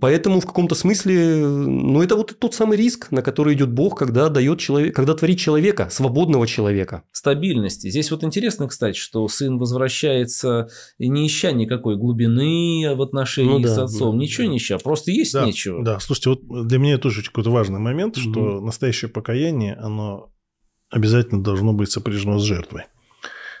Поэтому в каком-то смысле, ну это вот тот самый риск, на который идет Бог, когда дает человек, когда творит человека, свободного человека. Стабильности. Здесь вот интересно, кстати, что сын возвращается не ища никакой глубины в отношении ну, да, с отцом, да, ничего да. не ища, просто есть да, нечего. Да, слушайте, вот для меня это тоже какой-то важный момент, что угу. настоящее покаяние, оно обязательно должно быть сопряжено с жертвой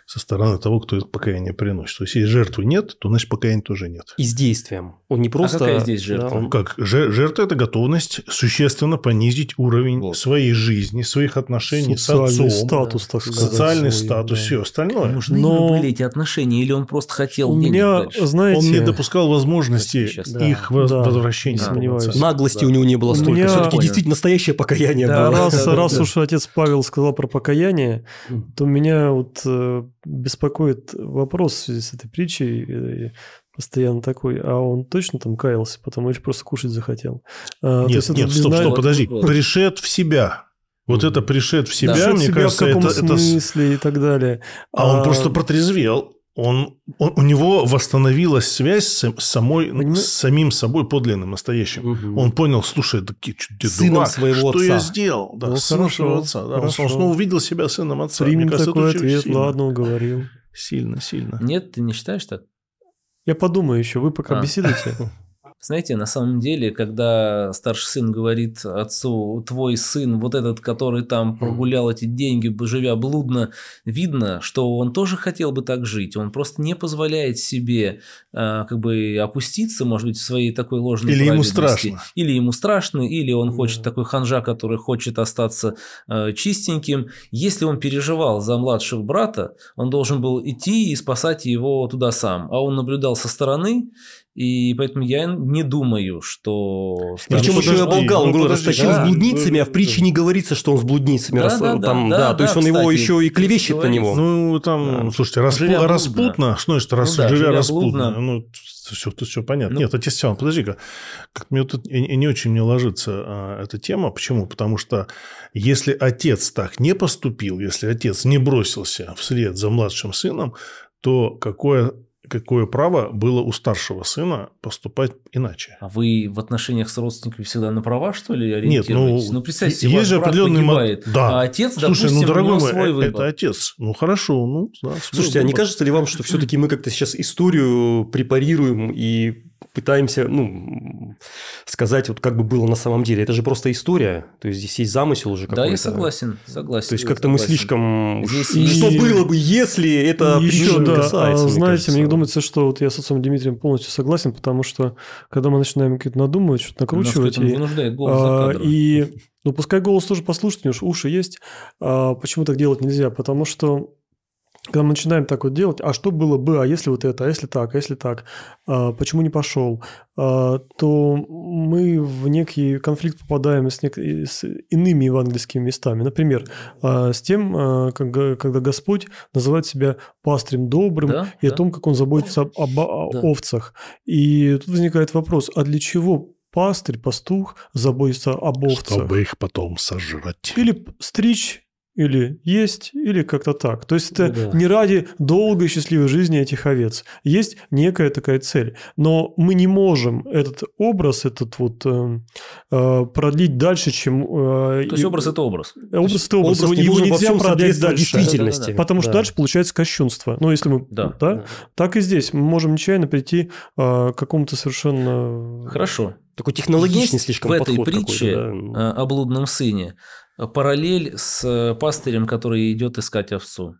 со стороны того, кто это покаяние приносит. То есть, если жертвы нет, то значит покаяния тоже нет. И с действием. Он не просто... А какая здесь жертва? Да, он... Как? Жертва – это готовность существенно понизить уровень вот. своей жизни, своих отношений Социальный с отцом. статус, да. так сказать. Социальный свой, статус, да. все остальное. Нужны Но... были эти отношения, или он просто хотел У меня, дальше? Знаете... Он не допускал возможности сейчас, да. их да. возвращения. Да. Наглости да. у него не было столько. Меня... Все-таки действительно настоящее покаяние да, было. Раз, раз уж отец Павел сказал про покаяние, хм. то меня вот э, беспокоит вопрос в связи с этой притчей постоянно такой, а он точно там каялся, потому что просто кушать захотел. А, нет, есть, нет, стоп, стоп, подожди. Пришед в себя. Вот mm-hmm. это пришед в себя, да. мне себя, кажется, в каком это, смысле это... и так далее. А, а он просто протрезвел он, он, у него восстановилась связь с, самой, с самим собой подлинным, настоящим. Угу. Он понял, слушай, да, что, сыном дурак, своего что отца. я сделал? Да, ну, сыном хорошо, своего отца. Да, Он, он увидел себя сыном отца. Примем Мне кажется, такой ответ, сильно. ладно, уговорил. Сильно, сильно. Нет, ты не считаешь так? Я подумаю еще, вы пока а. беседуйте. Знаете, на самом деле, когда старший сын говорит отцу, твой сын, вот этот, который там прогулял эти деньги, живя блудно, видно, что он тоже хотел бы так жить. Он просто не позволяет себе а, как бы опуститься, может быть, в своей такой ложной Или ему страшно. Или ему страшно, или он хочет такой ханжа, который хочет остаться а, чистеньким. Если он переживал за младшего брата, он должен был идти и спасать его туда сам. А он наблюдал со стороны и поэтому я не думаю, что... Причем еще я болгал, ну, он говорил, растащил да, с блудницами, а в притче не говорится, что он с блудницами да, рас... да, там, да, да, да, то есть да, он кстати, его еще и клевещет на него. Ну, ну, там, да. слушайте, распу... Живя распутно, что значит рас... ну, да, живя, живя распутно? Ну, все, тут все понятно. Ну, Нет, отец Степан, подожди-ка, как мне тут и, не очень мне ложится а, эта тема. Почему? Потому что если отец так не поступил, если отец не бросился вслед за младшим сыном, то какое какое право было у старшего сына поступать иначе. А вы в отношениях с родственниками всегда на права, что ли, ориентируетесь? Нет, ну, ну представьте, есть же определенный погибает, мо... да. а отец, Слушай, ну, допустим, ну, дорогой мой, свой э, выбор. это отец. Ну, хорошо. Ну, да, Слушайте, выбор. а не кажется ли вам, что все-таки мы как-то сейчас историю препарируем и пытаемся, ну, сказать, вот как бы было на самом деле. Это же просто история. То есть здесь есть замысел уже какой-то. Да, я согласен, согласен. То есть как-то мы слишком... Если... Что было бы, если это еще да, касается, а, Знаете, мне, кажется. мне думается, что вот я с отцом Дмитрием полностью согласен, потому что когда мы начинаем как то надумывать, что-то накручивать... и, вынуждает голос а, И, ну, пускай голос тоже послушать, у него уши есть. А, почему так делать нельзя? Потому что когда мы начинаем так вот делать, а что было бы, а если вот это, а если так, а если так, а, почему не пошел, а, то мы в некий конфликт попадаем с, нек... с иными евангельскими местами. Например, а, с тем, когда Господь называет себя пастырем добрым да, и да. о том, как он заботится об, об да. овцах. И тут возникает вопрос, а для чего пастырь, пастух заботится об овцах? Чтобы их потом сожрать. Или стричь или есть, или как-то так. То есть это ну да. не ради долгой счастливой жизни этих овец. Есть некая такая цель. Но мы не можем этот образ, этот вот э, э продлить дальше, чем... Э, То есть э, образ – это образ. Образ – это образ. образ не его нельзя продлить дальше. Действительности. Да, да, да. Потому что да. дальше получается кощунство. Ну, если мы... Да. да, да. Так и здесь. Мы можем нечаянно прийти э, к какому-то совершенно... Хорошо. Такой технологичный Есть слишком в этой притче да. о блудном сыне параллель с э, пастырем, который идет искать овцу.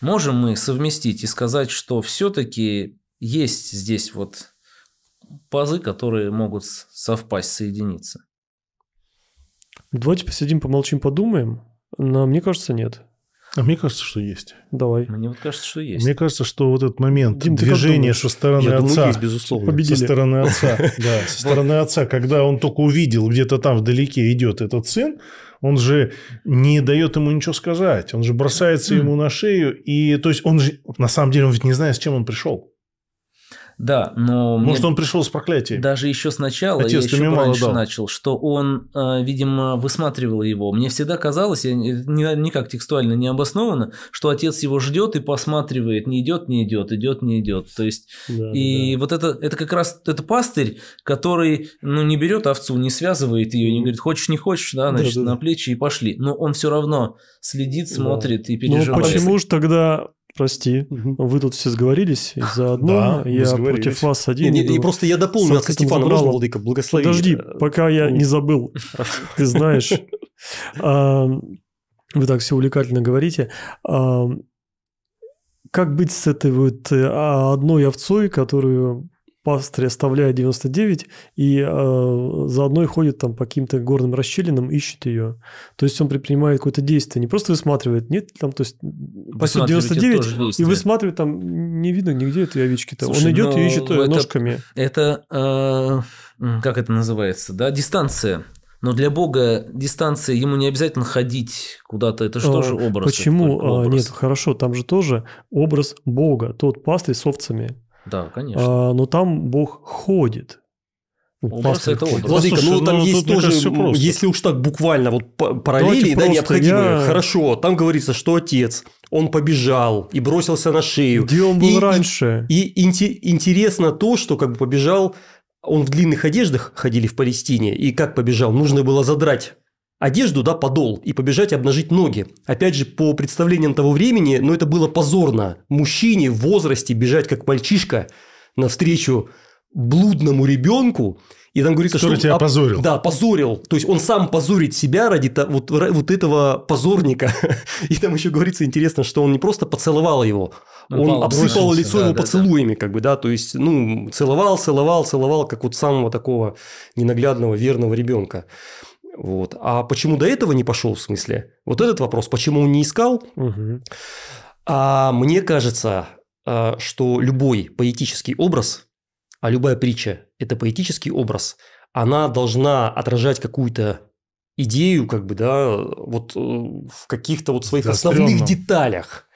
Можем мы совместить и сказать, что все-таки есть здесь вот пазы, которые могут совпасть, соединиться? Давайте посидим, помолчим, подумаем. Но мне кажется, нет. А мне кажется, что есть. Давай. Мне вот кажется, что есть. Мне кажется, что вот этот момент Дим, движения со стороны Я отца. Думаю, есть, безусловно. Победили. Со стороны отца. Да, со стороны отца, когда он только увидел, где-то там вдалеке идет этот сын, он же не дает ему ничего сказать. Он же бросается ему на шею. И то есть он же, на самом деле, он ведь не знает, с чем он пришел. Да, но... Может, мне... он пришел с проклятием. Даже еще сначала, Отец, я еще раньше дал. начал, что он, э, видимо, высматривал его. Мне всегда казалось, я не никак текстуально не обоснованно, что отец его ждет и посматривает, не идет, не идет, идет, не идет. То есть, да, и да. вот это, это как раз это пастырь, который, ну, не берет овцу, не связывает ее, не говорит, хочешь, не хочешь, да, значит, да, да, на плечи и пошли. Но он все равно следит, смотрит да. и ну, переживает. Ну, почему же тогда прости, вы тут все сговорились заодно, да, я против вас один. Не, не, не, просто я дополню от а, Стефана, можно, Владыка, благослови. Подожди, э, пока я ну. не забыл, ты знаешь, а, вы так все увлекательно говорите, а, как быть с этой вот э, одной овцой, которую пастырь оставляет 99 и э, заодно и ходит там по каким-то горным расщелинам, ищет ее. То есть он предпринимает какое-то действие, не просто высматривает, нет, там, то есть пасет 99 и высматривает там, не видно нигде этой овечки-то. Слушай, он идет и ну, ищет ее это, ножками. Это, э, как это называется, да, дистанция. Но для Бога дистанция, ему не обязательно ходить куда-то, это же а, тоже образ. Почему? А, образ. Нет, хорошо, там же тоже образ Бога, тот пастырь с овцами. Да, конечно. А, но там Бог ходит. Ну, просто это образ. Владыка, ну, там ну, есть тоже, кажется, если уж так буквально вот параллели, Давайте да, необходимые. Я... Хорошо, там говорится, что отец, он побежал и бросился на шею. Где он был и, раньше? И, и интересно то, что как бы побежал, он в длинных одеждах ходили в Палестине, и как побежал, нужно было задрать одежду, да, подол, и побежать обнажить ноги. Опять же, по представлениям того времени, ну, это было позорно. Мужчине в возрасте бежать как мальчишка навстречу блудному ребенку, и там говорится, Который что... тебя он, позорил. Да, позорил. То есть, он сам позорит себя ради то, вот, вот этого позорника. И там еще говорится интересно, что он не просто поцеловал его, он, он обсыпал бросился, лицо да, его да, поцелуями, да. как бы, да, то есть, ну, целовал, целовал, целовал, как вот самого такого ненаглядного, верного ребенка. Вот. А почему до этого не пошел, в смысле? Вот этот вопрос, почему он не искал? Угу. А мне кажется, а, что любой поэтический образ, а любая притча – это поэтический образ, она должна отражать какую-то идею, как бы, да, вот э, в каких-то вот своих основных деталях.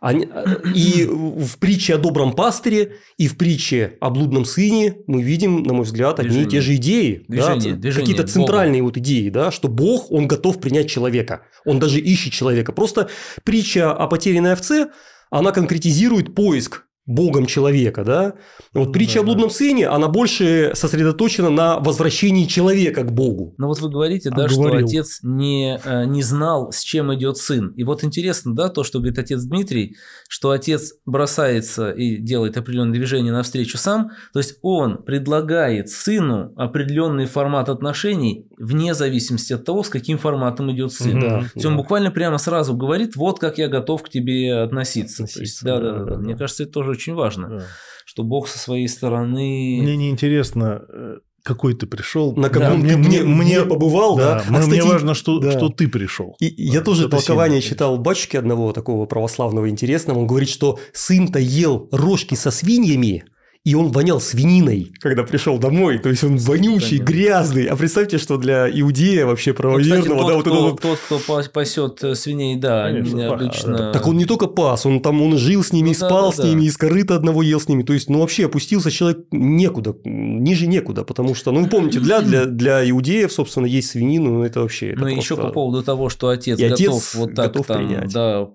Они, а, и в притче о добром пастыре, и в притче о блудном сыне мы видим, на мой взгляд, одни движение. и те же идеи. Движение, да, движение, какие-то центральные вот идеи, да, что Бог, он готов принять человека. Он даже ищет человека. Просто притча о потерянной овце, она конкретизирует поиск богом человека, да? Вот ну притча да, о блудном да. сыне, она больше сосредоточена на возвращении человека к Богу. Но ну вот вы говорите, да, Оговорил. что отец не, э, не знал, с чем идет сын. И вот интересно, да, то, что говорит отец Дмитрий, что отец бросается и делает определенное движение навстречу сам, то есть он предлагает сыну определенный формат отношений вне зависимости от того, с каким форматом идет сын. Да, то есть да. он буквально прямо сразу говорит, вот как я готов к тебе относиться. относиться то есть, да, да, да, да, да. Мне кажется, это тоже очень важно, да. что Бог со своей стороны... Мне неинтересно, э, какой ты пришел. На каком да, ты мне, мне, побывал, да. да. А, мне, кстати, мне важно, что, да. что ты пришел. И, да, я тоже толкование сильно, читал батюшки одного такого православного интересного. Он говорит, что сын-то ел рожки со свиньями, и он вонял свининой, когда пришел домой. То есть он вонючий, грязный. А представьте, что для иудея вообще правоверного, ну, кстати, тот, да, вот кто, этот... тот, кто пасет э, свиней, да, Конечно, обычно. А, так он не только пас, он там он жил с ними, ну, спал да, да, с ними, да. из корыта одного ел с ними. То есть, ну вообще опустился человек некуда, ниже некуда, потому что, ну вы помните, для, для, для иудеев, собственно, есть свинину, ну, это вообще. Это ну просто... еще по поводу того, что отец и готов вот так готов там, принять. да,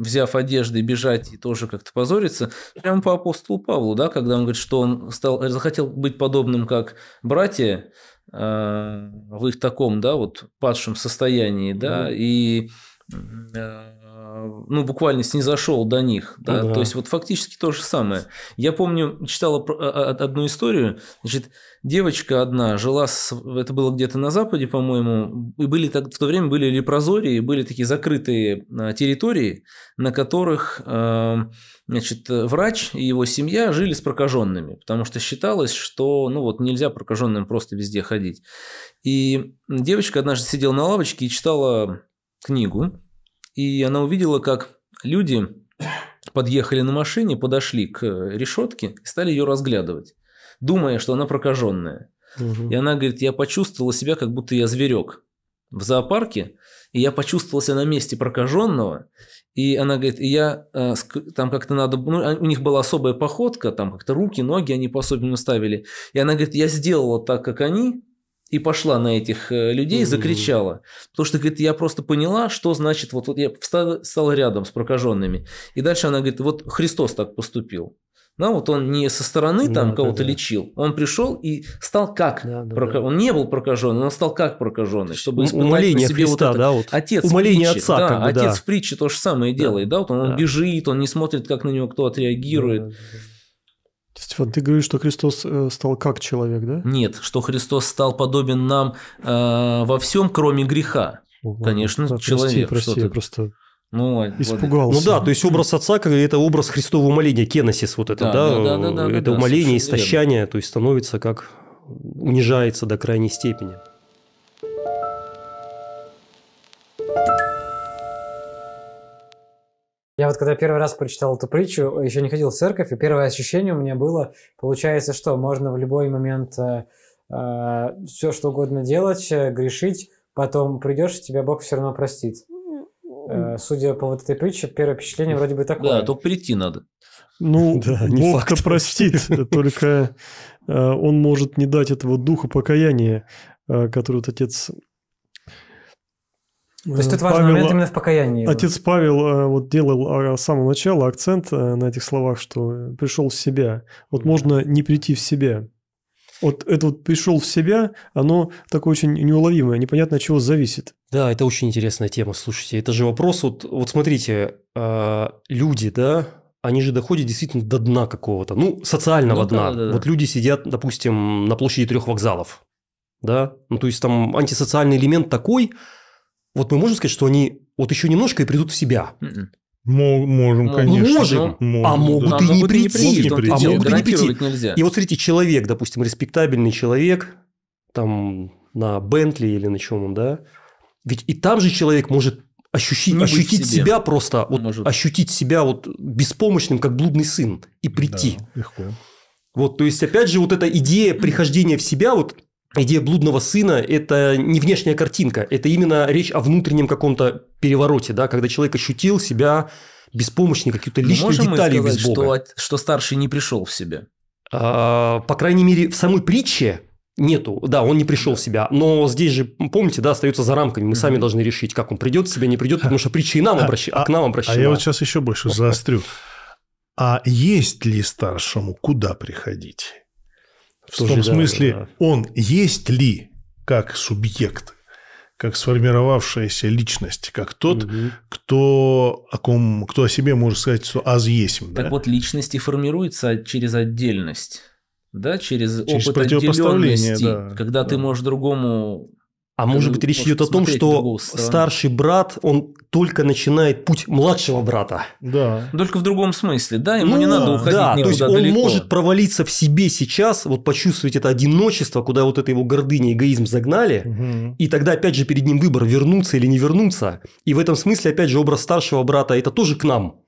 взяв одежды, бежать и тоже как-то позориться. Прямо по апостолу Павлу, да, когда он говорит, что он стал, захотел быть подобным, как братья, э, в их таком, да, вот падшем состоянии, да, mm-hmm. и э, а, ну, буквально снизошел до них. Да? Ну да. То есть, вот фактически то же самое. Я помню, читала а, а, одну историю. Значит, девочка одна жила, с, это было где-то на Западе, по-моему, и были так, в то время были лепрозории, были такие закрытые территории, на которых значит, врач и его семья жили с прокаженными, потому что считалось, что ну, вот, нельзя прокаженным просто везде ходить. И девочка однажды сидела на лавочке и читала книгу, и она увидела, как люди подъехали на машине, подошли к э, решетке и стали ее разглядывать, думая, что она прокаженная. Угу. И она говорит, я почувствовала себя, как будто я зверек в зоопарке, и я почувствовала себя на месте прокаженного, и она говорит, и я э, там как-то надо, ну, а, у них была особая походка, там как-то руки, ноги они по-особенному ставили, и она говорит, я сделала так, как они, и пошла на этих э, людей, mm закричала. Потому что, говорит, я просто поняла, что значит, вот, вот я встал стала рядом с прокаженными. И дальше она говорит, вот Христос так поступил. ну вот он не со стороны там да, кого-то да. лечил, он пришел и стал как да, да, прокаж... да. он не был прокаженный, он стал как прокаженный, чтобы испытать умоление себе Христа, вот это. Да, вот отец умоление притчи, отца, да, как бы, отец да. в притче то же самое да. делает, да, вот он, да. он бежит, он не смотрит, как на него кто отреагирует. Да, да, да. Стефан, ты говоришь, что Христос э, стал как человек, да? Нет, что Христос стал подобен нам э, во всем, кроме греха. Ого, Конечно, да, человек. Прости, прости, просто ну, Испугался. Ну да, то есть образ отца, это образ Христового умоления, кеносис вот это, да, да, да, да, да э, это да, умоление, истощание, верно. то есть становится как унижается до крайней степени. Я вот когда первый раз прочитал эту притчу, еще не ходил в церковь, и первое ощущение у меня было, получается, что можно в любой момент э, э, все что угодно делать, э, грешить, потом придешь, и тебя Бог все равно простит. Э, судя по вот этой притче, первое впечатление вроде бы такое. Да, то прийти надо. Ну, Бог-то простит, э, только э, он может не дать этого духа покаяния, который вот отец то есть тут важный Павел, момент именно в покаянии. Отец его. Павел э, вот делал э, с самого начала акцент э, на этих словах, что пришел в себя. Вот можно не прийти в себя. Вот это вот пришел в себя, оно такое очень неуловимое, непонятно от чего зависит. Да, это очень интересная тема, слушайте. Это же вопрос, вот, вот смотрите, люди, да, они же доходят действительно до дна какого-то, ну, социального ну, дна. Да, да, да. Вот люди сидят, допустим, на площади трех вокзалов, да, ну, то есть там антисоциальный элемент такой – вот мы можем сказать, что они вот еще немножко и придут в себя. М-м. Можем, ну, конечно. Можем, ну, а могут да. и не прийти. А могут и не прийти. И вот смотрите, человек, допустим, респектабельный человек, там на Бентли или на чем он, да, ведь и там же человек может ощутить, не ощутить себя просто, вот может. ощутить себя вот беспомощным, как блудный сын, и прийти. Да, легко. Вот, то есть, опять же, вот эта идея прихождения в себя, вот идея блудного сына – это не внешняя картинка, это именно речь о внутреннем каком-то перевороте, да, когда человек ощутил себя беспомощным, какую то личную Можем детали мы сказать, без Бога. Что, что старший не пришел в себя? А, по крайней мере, в самой притче нету. Да, он не пришел в себя. Но здесь же, помните, да, остается за рамками. Мы сами должны решить, как он придет в себя, не придет, потому что притча и нам а, обращ... а, а, к нам обращена. А я вот сейчас еще больше заострю. А есть ли старшему куда приходить? В Тоже, том смысле, да, да. он есть ли как субъект, как сформировавшаяся личность, как тот, угу. кто, о ком, кто о себе может сказать, что аз есть. Так да? вот, личность и формируется через отдельность да, через, через опыт отделенности, да, когда да. ты можешь другому а может быть, речь идет о том, что старший брат, он только начинает путь младшего брата. Да. Только в другом смысле, да? Ему ну, не надо уходить да, никуда то есть он может провалиться в себе сейчас, вот почувствовать это одиночество, куда вот это его гордыня эгоизм загнали, угу. и тогда опять же перед ним выбор, вернуться или не вернуться. И в этом смысле, опять же, образ старшего брата – это тоже к нам.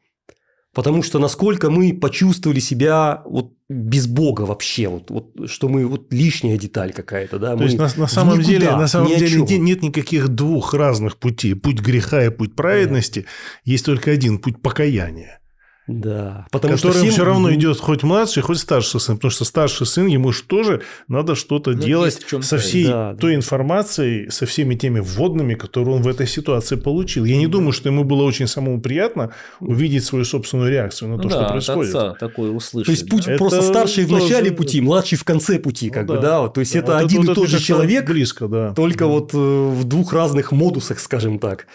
Потому что насколько мы почувствовали себя вот без Бога вообще, вот, вот что мы вот лишняя деталь какая-то, да. То мы есть на, на самом никуда, деле, на самом деле нет, никаких двух разных путей: путь греха и путь праведности. Понятно. Есть только один путь покаяния. Да. Потому Которым что всем... все равно идет хоть младший, хоть старший сын. Потому что старший сын, ему же тоже надо что-то ну, делать со всей да, той да. информацией, со всеми теми вводными, которые он в этой ситуации получил. Я не да. думаю, что ему было очень самому приятно увидеть свою собственную реакцию на то, ну, что да, происходит. Отца такое услышать. То есть путь да? просто это старший в начале пути, младший в конце пути, как ну, бы, да. да. То есть да, это вот один это, и тот же человек, близко, да. только да. вот э, в двух разных модусах, скажем так.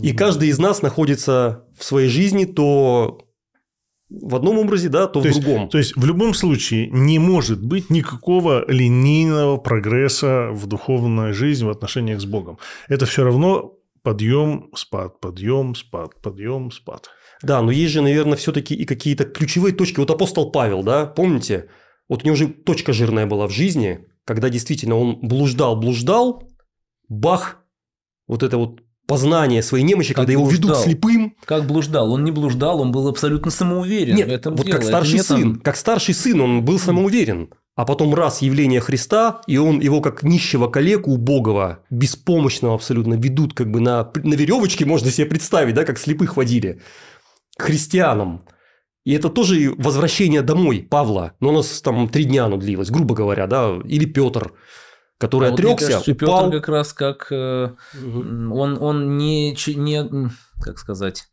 И да. каждый из нас находится в своей жизни то в одном образе, да, то, то в есть, другом. То есть в любом случае не может быть никакого линейного прогресса в духовной жизни, в отношениях с Богом. Это все равно подъем, спад, подъем, спад, подъем, спад. Да, но есть же, наверное, все-таки и какие-то ключевые точки. Вот апостол Павел, да, помните? Вот у него же точка жирная была в жизни, когда действительно он блуждал, блуждал, бах, вот это вот познание своей немощи, как когда блуждал. его ведут слепым. Как блуждал? Он не блуждал, он был абсолютно самоуверен. Нет, в этом вот дело. как старший Это сын, там... как старший сын, он был самоуверен. А потом раз явление Христа, и он его как нищего калеку, убогого, беспомощного абсолютно ведут как бы на, на веревочке, можно себе представить, да, как слепых водили, христианам. И это тоже возвращение домой Павла. Но у нас там три дня оно длилось, грубо говоря, да, или Петр который а отрекся, вот, упал. Петр как раз как э, он он не не как сказать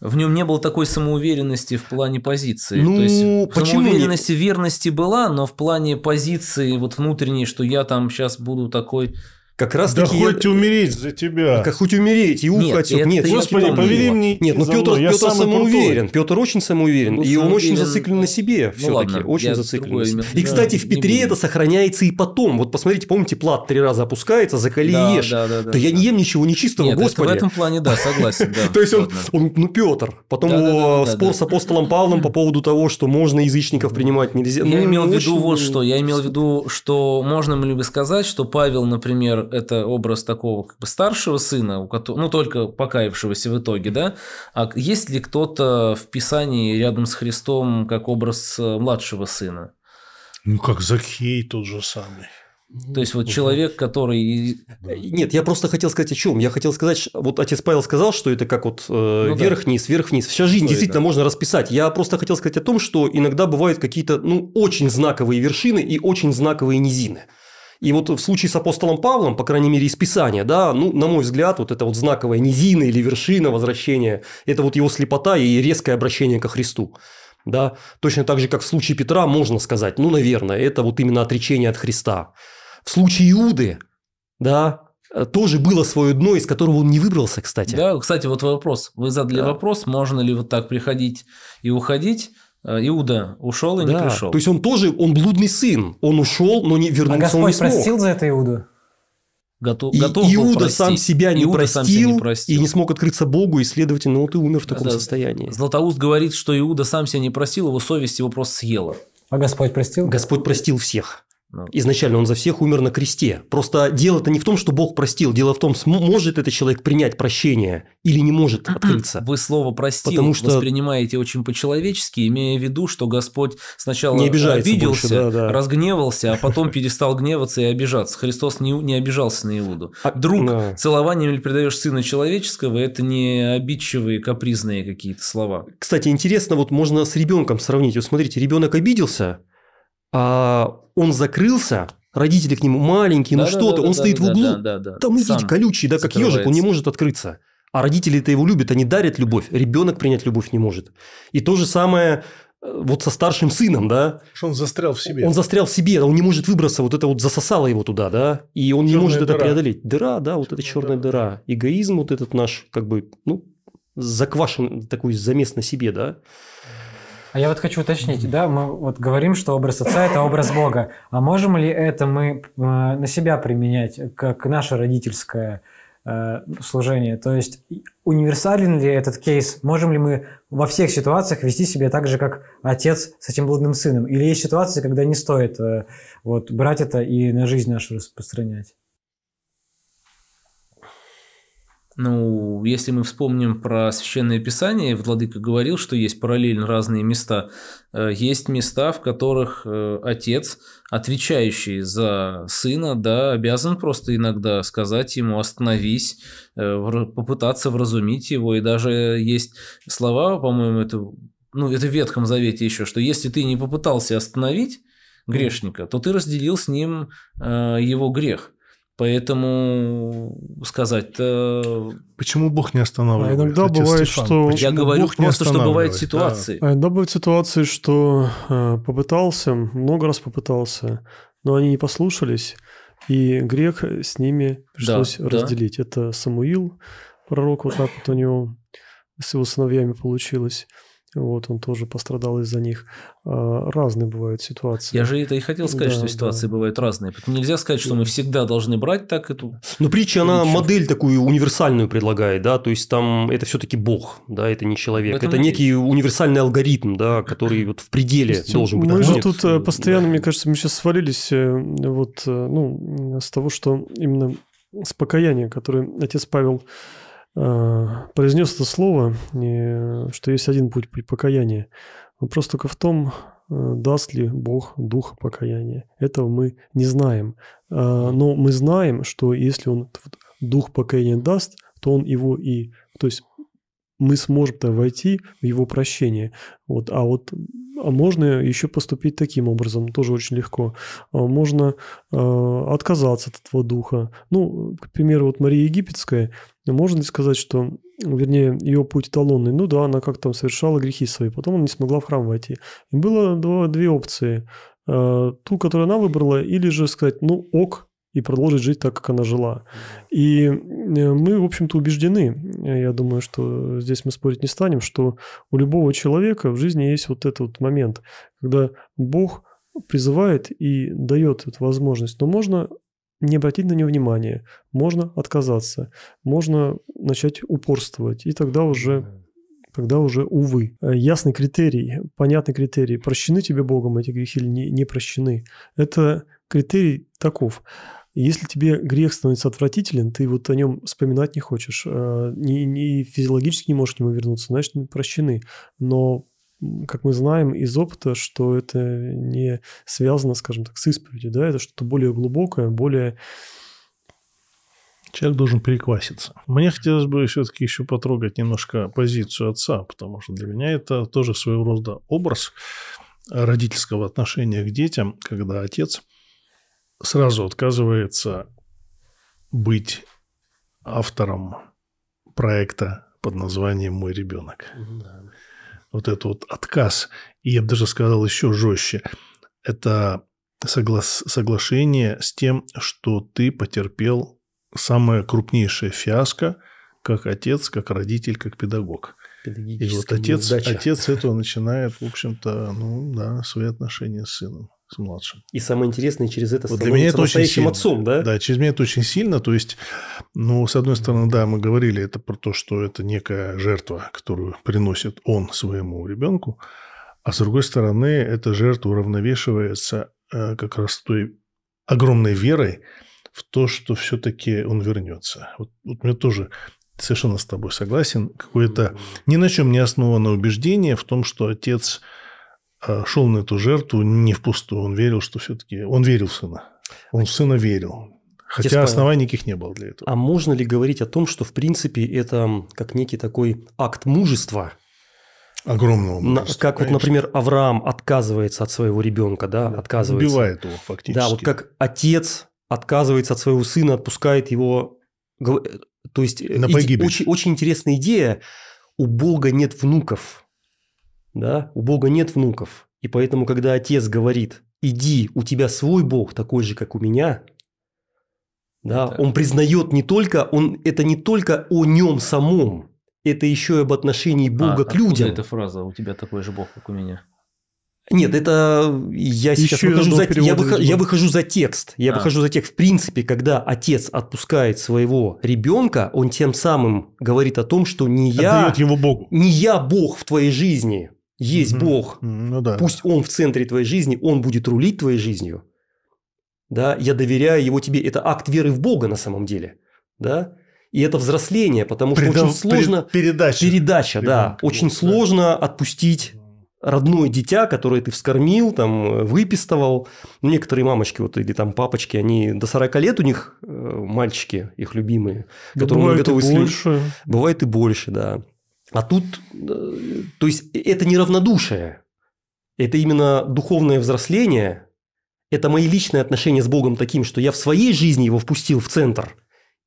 в нем не было такой самоуверенности в плане позиции. Ну, То есть, почему самоуверенности, верности была, но в плане позиции вот внутренней, что я там сейчас буду такой как раз да таки... хоть умереть за тебя. Как хоть умереть, и ух отсек. Нет, Господи, не повери мне. Нет, ну Петр, Петр самоуверен. Крутой. Петр очень самоуверен. Ну, и он очень зациклен на себе. Ну, все-таки очень зациклен. И, кстати, в Петре это сохраняется и потом. Вот посмотрите, помните, плат три раза опускается, закали да, и ешь. Да, да, да, да я не ем ничего нечистого, Нет, Господи. в этом плане, да, согласен. То есть, он, ну, Петр. Потом спор с апостолом Павлом по поводу того, что можно язычников принимать нельзя. Я ну, имел в виду вот что. Я имел в виду, что можно ли бы сказать, что Павел, например, это образ такого как бы старшего сына, у которого, ну, только покаявшегося в итоге, да? А есть ли кто-то в Писании рядом с Христом как образ э, младшего сына? Ну, как Захей тот же самый. То есть вот человек, который... Нет, я просто хотел сказать о чем. Я хотел сказать, вот отец Павел сказал, что это как вот э, ну, верх вниз да. вверх-вниз. Вся жизнь что действительно это? можно расписать. Я просто хотел сказать о том, что иногда бывают какие-то ну, очень знаковые вершины и очень знаковые низины. Угу. И вот в случае с апостолом Павлом, по крайней мере, из Писания, да, ну, на мой взгляд, вот это вот знаковая низина или вершина возвращения, это вот его слепота и резкое обращение ко Христу. Да, точно так же, как в случае Петра, можно сказать, ну, наверное, это вот именно отречение от Христа. В случае Иуды, да, тоже было свое дно, из которого он не выбрался, кстати. Да, кстати, вот вопрос. Вы задали да. вопрос, можно ли вот так приходить и уходить. Э, Иуда ушел и да. не пришел. То есть он тоже, он блудный сын. Он ушел, но не вернулся. А Господь он не смог. простил за это Иуду? Готов, и готов Иуда простить. сам себя не Иуда простил, сам себя не простил и не смог открыться Богу, и, следовательно, вот и умер в таком да, состоянии. Златоуст говорит, что Иуда сам себя не простил, его совесть его просто съела. А Господь простил? Господь простил всех. Ну. Изначально он за всех умер на кресте. Просто дело-то не в том, что Бог простил. Дело в том, может этот человек принять прощение или не может открыться. Вы слово «простил» Потому что... воспринимаете очень по-человечески, имея в виду, что Господь сначала не обиделся, больше, да, да. разгневался, а потом перестал гневаться и обижаться. Христос не, не обижался на Иуду. А, Друг, да. целованием или предаешь Сына Человеческого – это не обидчивые, капризные какие-то слова. Кстати, интересно, вот можно с ребенком сравнить. Вот смотрите, ребенок обиделся – а он закрылся, родители к нему маленькие, ну да, ну да, что да, ты, да, он да, стоит да, в углу, да, да, да. там идите, колючий, да, как ежик, он не может открыться. А родители-то его любят, они дарят любовь, ребенок принять любовь не может. И то же самое э, вот со старшим сыном, да. Что он застрял в себе. Он застрял в себе, он не может выбраться, вот это вот засосало его туда, да, и он черная не может дыра. это преодолеть. Дыра, да, вот черная эта черная дыра. дыра. Эгоизм вот этот наш, как бы, ну, заквашен такой замес на себе, да. А я вот хочу уточнить, да, мы вот говорим, что образ отца – это образ Бога. А можем ли это мы э, на себя применять, как наше родительское э, служение? То есть универсален ли этот кейс? Можем ли мы во всех ситуациях вести себя так же, как отец с этим блудным сыном? Или есть ситуации, когда не стоит э, вот, брать это и на жизнь нашу распространять? Ну, если мы вспомним про Священное Писание, Владыка говорил, что есть параллельно разные места. Э, есть места, в которых э, отец, отвечающий за сына, да, обязан просто иногда сказать ему «остановись», э, попытаться вразумить его. И даже есть слова, по-моему, это, ну, это в Ветхом Завете еще, что если ты не попытался остановить грешника, то ты разделил с ним его грех. Поэтому сказать-то... Почему Бог не останавливает? А иногда бывает, Стефан, что... Я Почему говорю Бог просто, что бывают ситуации. Да. А иногда бывают ситуации, что э, попытался, много раз попытался, но они не послушались, и грех с ними пришлось да, разделить. Да. Это Самуил, пророк, вот так вот у него с его сыновьями получилось. Вот он тоже пострадал из-за них. А, разные бывают ситуации. Я же это и хотел сказать, да, что ситуации да. бывают разные. Поэтому нельзя сказать, что мы всегда должны брать так эту. Но ну, притча, она Ничего. модель такую универсальную предлагает, да, то есть там это все-таки Бог, да, это не человек, это надеюсь. некий универсальный алгоритм, да, который вот в пределе есть, должен быть. Мы же тут э, постоянно, да. мне кажется, мы сейчас свалились э, вот э, ну с того, что именно с покаяния, которое отец Павел а, произнес это слово, э, что есть один путь покаяния. Вопрос только в том, э, даст ли Бог дух покаяния. Этого мы не знаем. А, но мы знаем, что если Он дух покаяния даст, то Он его и... То есть мы сможем-то войти в его прощение. Вот. А вот а можно еще поступить таким образом, тоже очень легко. А можно э, отказаться от этого духа. Ну, к примеру, вот Мария Египетская, можно ли сказать, что, вернее, ее путь эталонный, ну да, она как там совершала грехи свои, потом она не смогла в храм войти. И было два, две опции. Э, ту, которую она выбрала, или же сказать, ну ок, и продолжить жить так, как она жила. И э, мы, в общем-то, убеждены, э, я думаю, что здесь мы спорить не станем, что у любого человека в жизни есть вот этот вот момент, когда Бог призывает и дает эту возможность, но можно не обратить на него внимания, можно отказаться, можно начать упорствовать, и тогда уже когда уже, увы, э, ясный критерий, понятный критерий, прощены тебе Богом эти грехи или не, не прощены. Это критерий таков. Если тебе грех становится отвратителен, ты вот о нем вспоминать не хочешь, не, э, не физиологически не можешь к нему вернуться, значит, прощены. Но как мы знаем из опыта, что это не связано, скажем так, с исповедью, да, это что-то более глубокое, более... Человек должен перекваситься. Мне хотелось бы все-таки еще потрогать немножко позицию отца, потому что для меня это тоже своего рода образ родительского отношения к детям, когда отец – сразу отказывается быть автором проекта под названием «Мой ребенок». Да. Вот этот вот отказ, и я бы даже сказал еще жестче, это соглас соглашение с тем, что ты потерпел самое крупнейшее фиаско как отец, как родитель, как педагог. И вот отец, отец этого начинает, в общем-то, ну да, свои отношения с сыном с младшим. И самое интересное, через это вот для меня это очень сильно. отцом, да? Да, через меня это очень сильно. То есть, ну, с одной стороны, да, мы говорили это про то, что это некая жертва, которую приносит он своему ребенку. А с другой стороны, эта жертва уравновешивается э, как раз той огромной верой в то, что все-таки он вернется. Вот, вот мне тоже совершенно с тобой согласен. Какое-то ни на чем не основано убеждение в том, что отец – Э, шел на эту жертву не впустую. Он верил, что все-таки... Он верил в сына. Он в сына верил. Хотя оснований никаких не было для этого. А можно ли говорить о том, что, в принципе, это как некий такой акт мужества? Огромного мужества, Как конечно. вот, например, Авраам отказывается от своего ребенка, да, да отказывается. Убивает его фактически. Да, вот как отец отказывается от своего сына, отпускает его... Э, то есть... Э, на погибель. очень, очень интересная идея. У Бога нет внуков да, у Бога нет внуков. И поэтому, когда отец говорит, иди, у тебя свой Бог, такой же, как у меня, да, это... он признает не только, он, это не только о нем самом, это еще и об отношении а, Бога а, к людям. эта фраза «у тебя такой же Бог, как у меня»? Нет, это я сейчас Еще выхожу за, я, выхожу, я выхожу за текст. Я а. выхожу за текст. В принципе, когда отец отпускает своего ребенка, он тем самым говорит о том, что не я, Отдает его Богу. не я Бог в твоей жизни, есть угу. Бог, ну, да. пусть Он в центре твоей жизни, Он будет рулить твоей жизнью. Да, я доверяю его тебе. Это акт веры в Бога на самом деле. Да? И это взросление, потому что Предав... очень сложно... Передача. Передача, Ребенка, да. Очень да. сложно отпустить родное дитя, которое ты вскормил, там, э, выпистовал. Ну, некоторые мамочки вот, или там папочки, они до 40 лет у них э, мальчики, их любимые, да которым бывает и больше. Бывает и больше, да. А тут, э, то есть, э, это не равнодушие, это именно духовное взросление, это мои личные отношения с Богом таким, что я в своей жизни его впустил в центр,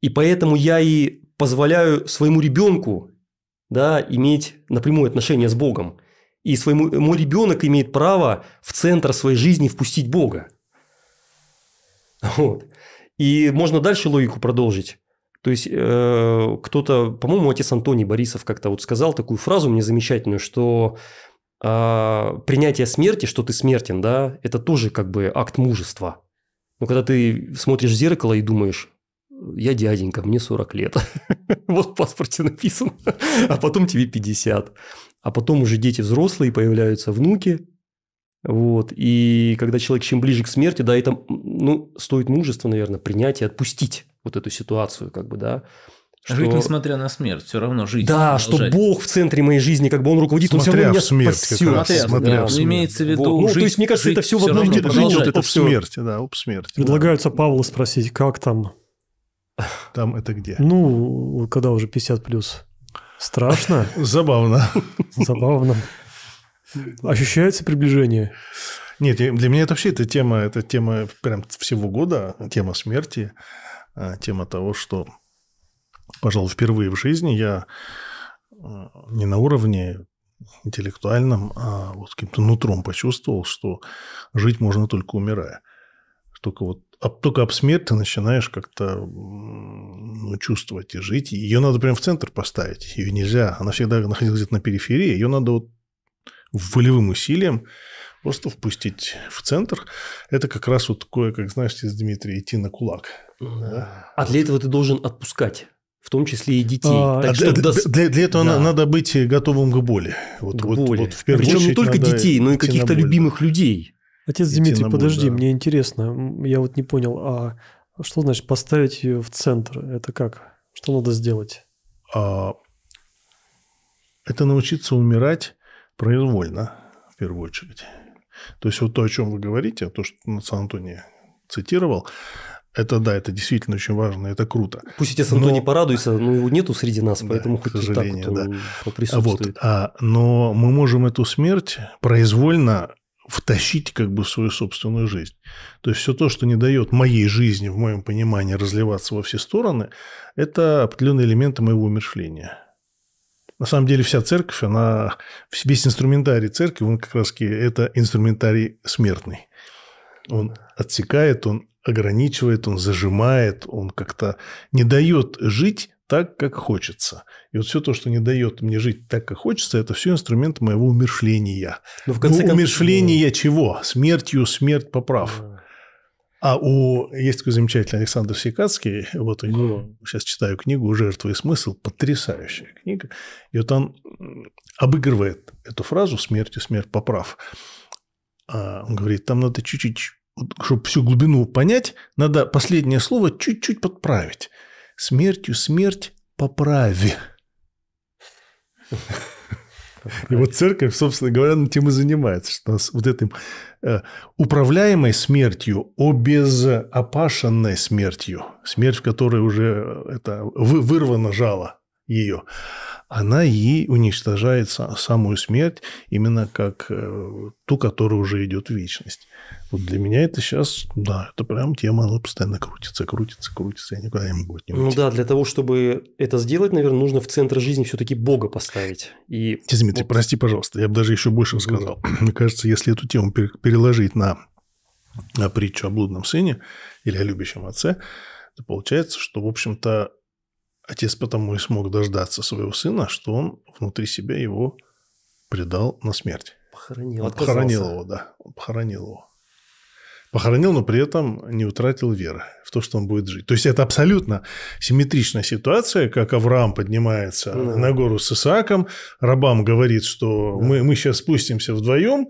и поэтому я и позволяю своему ребенку да, иметь напрямую отношение с Богом. И своему, мой ребенок имеет право в центр своей жизни впустить Бога. Вот. И можно дальше логику продолжить. То есть э, кто-то, по-моему, отец Антоний Борисов как-то вот сказал такую фразу мне замечательную, что э, принятие смерти, что ты смертен, да, это тоже как бы акт мужества. Но когда ты смотришь в зеркало и думаешь, я дяденька, мне 40 лет. вот в паспорте написано. а потом тебе 50. А потом уже дети взрослые, появляются внуки. Вот. И когда человек чем ближе к смерти, да, это ну, стоит мужества, наверное, принять и отпустить вот эту ситуацию, как бы, да. Что... Жить, несмотря на смерть, все равно жить. Да, продолжать. что Бог в центре моей жизни, как бы он руководит, смотря он все равно в смерть, спасет. Как раз, смотря, смотря да, в ну, смерть. имеется в виду Бог. Ну, то есть, мне кажется, жить, это все в одном жить, жить, это об все. смерти, да, об смерти. Предлагается да. Павла спросить, как там? Там это где? Ну, когда уже 50 плюс. Страшно? Забавно. Забавно. Ощущается приближение? Нет, для меня это вообще эта тема, это тема прям всего года, тема смерти. А, тема того, что, пожалуй, впервые в жизни я а, не на уровне интеллектуальном, а вот каким-то нутром почувствовал, что жить можно только умирая. Только вот только об смерти начинаешь как-то ну, чувствовать и жить. Ее надо прям в центр поставить. Ее нельзя. Она всегда находилась где-то на периферии. Ее надо вот волевым усилием просто впустить в центр. Это как раз вот такое, как знаешь, из Дмитрия, идти на кулак. Да. А для этого ты должен отпускать в том числе и детей. А, так для, что, для, для, этого да. надо быть готовым к боли. Вот, к вот, боли. Вот, в Причем не только детей, но и каких-то любимых людей. Отец идти Дмитрий, боль, подожди, да. мне интересно, я вот не понял, а что значит поставить ее в центр? Это как? Что надо сделать? А, это научиться умирать произвольно, в первую очередь. То есть вот то, о чем вы говорите, то, что Сан-Антони цитировал, это да, это действительно очень важно, это круто. Пусть эти Санто не порадуются, но его нету среди нас, да, поэтому хоть и так вот да. поприсутствует. Вот, а, но мы можем эту смерть произвольно втащить как бы в свою собственную жизнь. То есть все то, что не дает моей жизни, в моем понимании, разливаться во все стороны, это определенные элементы моего мышления. На самом деле вся церковь, она, весь инструментарий церкви, он как раз это инструментарий смертный. Он отсекает, он ограничивает, он зажимает, он как-то не дает жить так, как хочется. И вот все то, что не дает мне жить так, как хочется, это все инструмент моего умершления. Но ну, в конце ну, концов... Умершления чего? Смертью смерть поправ. Да. А у есть такой замечательный Александр Сикацкий, вот у него сейчас читаю книгу «Жертва и смысл», потрясающая книга. И вот он обыгрывает эту фразу «смерть и смерть поправ». А он говорит, там надо чуть-чуть, чтобы всю глубину понять, надо последнее слово чуть-чуть подправить. «Смертью смерть поправи». И вот церковь, собственно говоря, тем и занимается, что нас вот этим э, управляемой смертью, обезопашенной смертью, смерть, в которой уже э, это вырвано жало ее, она ей уничтожает самую смерть именно как э, ту, которая уже идет в вечность. Вот для меня это сейчас, да, это прям тема, она постоянно крутится, крутится, крутится, я никуда не могу от нее Ну да, для того, чтобы это сделать, наверное, нужно в центр жизни все-таки Бога поставить. И Дмитрий, вот... прости, пожалуйста, я бы даже еще больше сказал. Мне кажется, если эту тему переложить на, на притчу о блудном сыне или о любящем отце, то получается, что, в общем-то, отец потому и смог дождаться своего сына, что он внутри себя его предал на смерть. Похоронил. похоронил его, да. Он похоронил его. Похоронил, но при этом не утратил веры в то, что он будет жить. То есть это абсолютно симметричная ситуация, как Авраам поднимается да. на гору с Исааком, рабам говорит, что да. мы, мы сейчас спустимся вдвоем,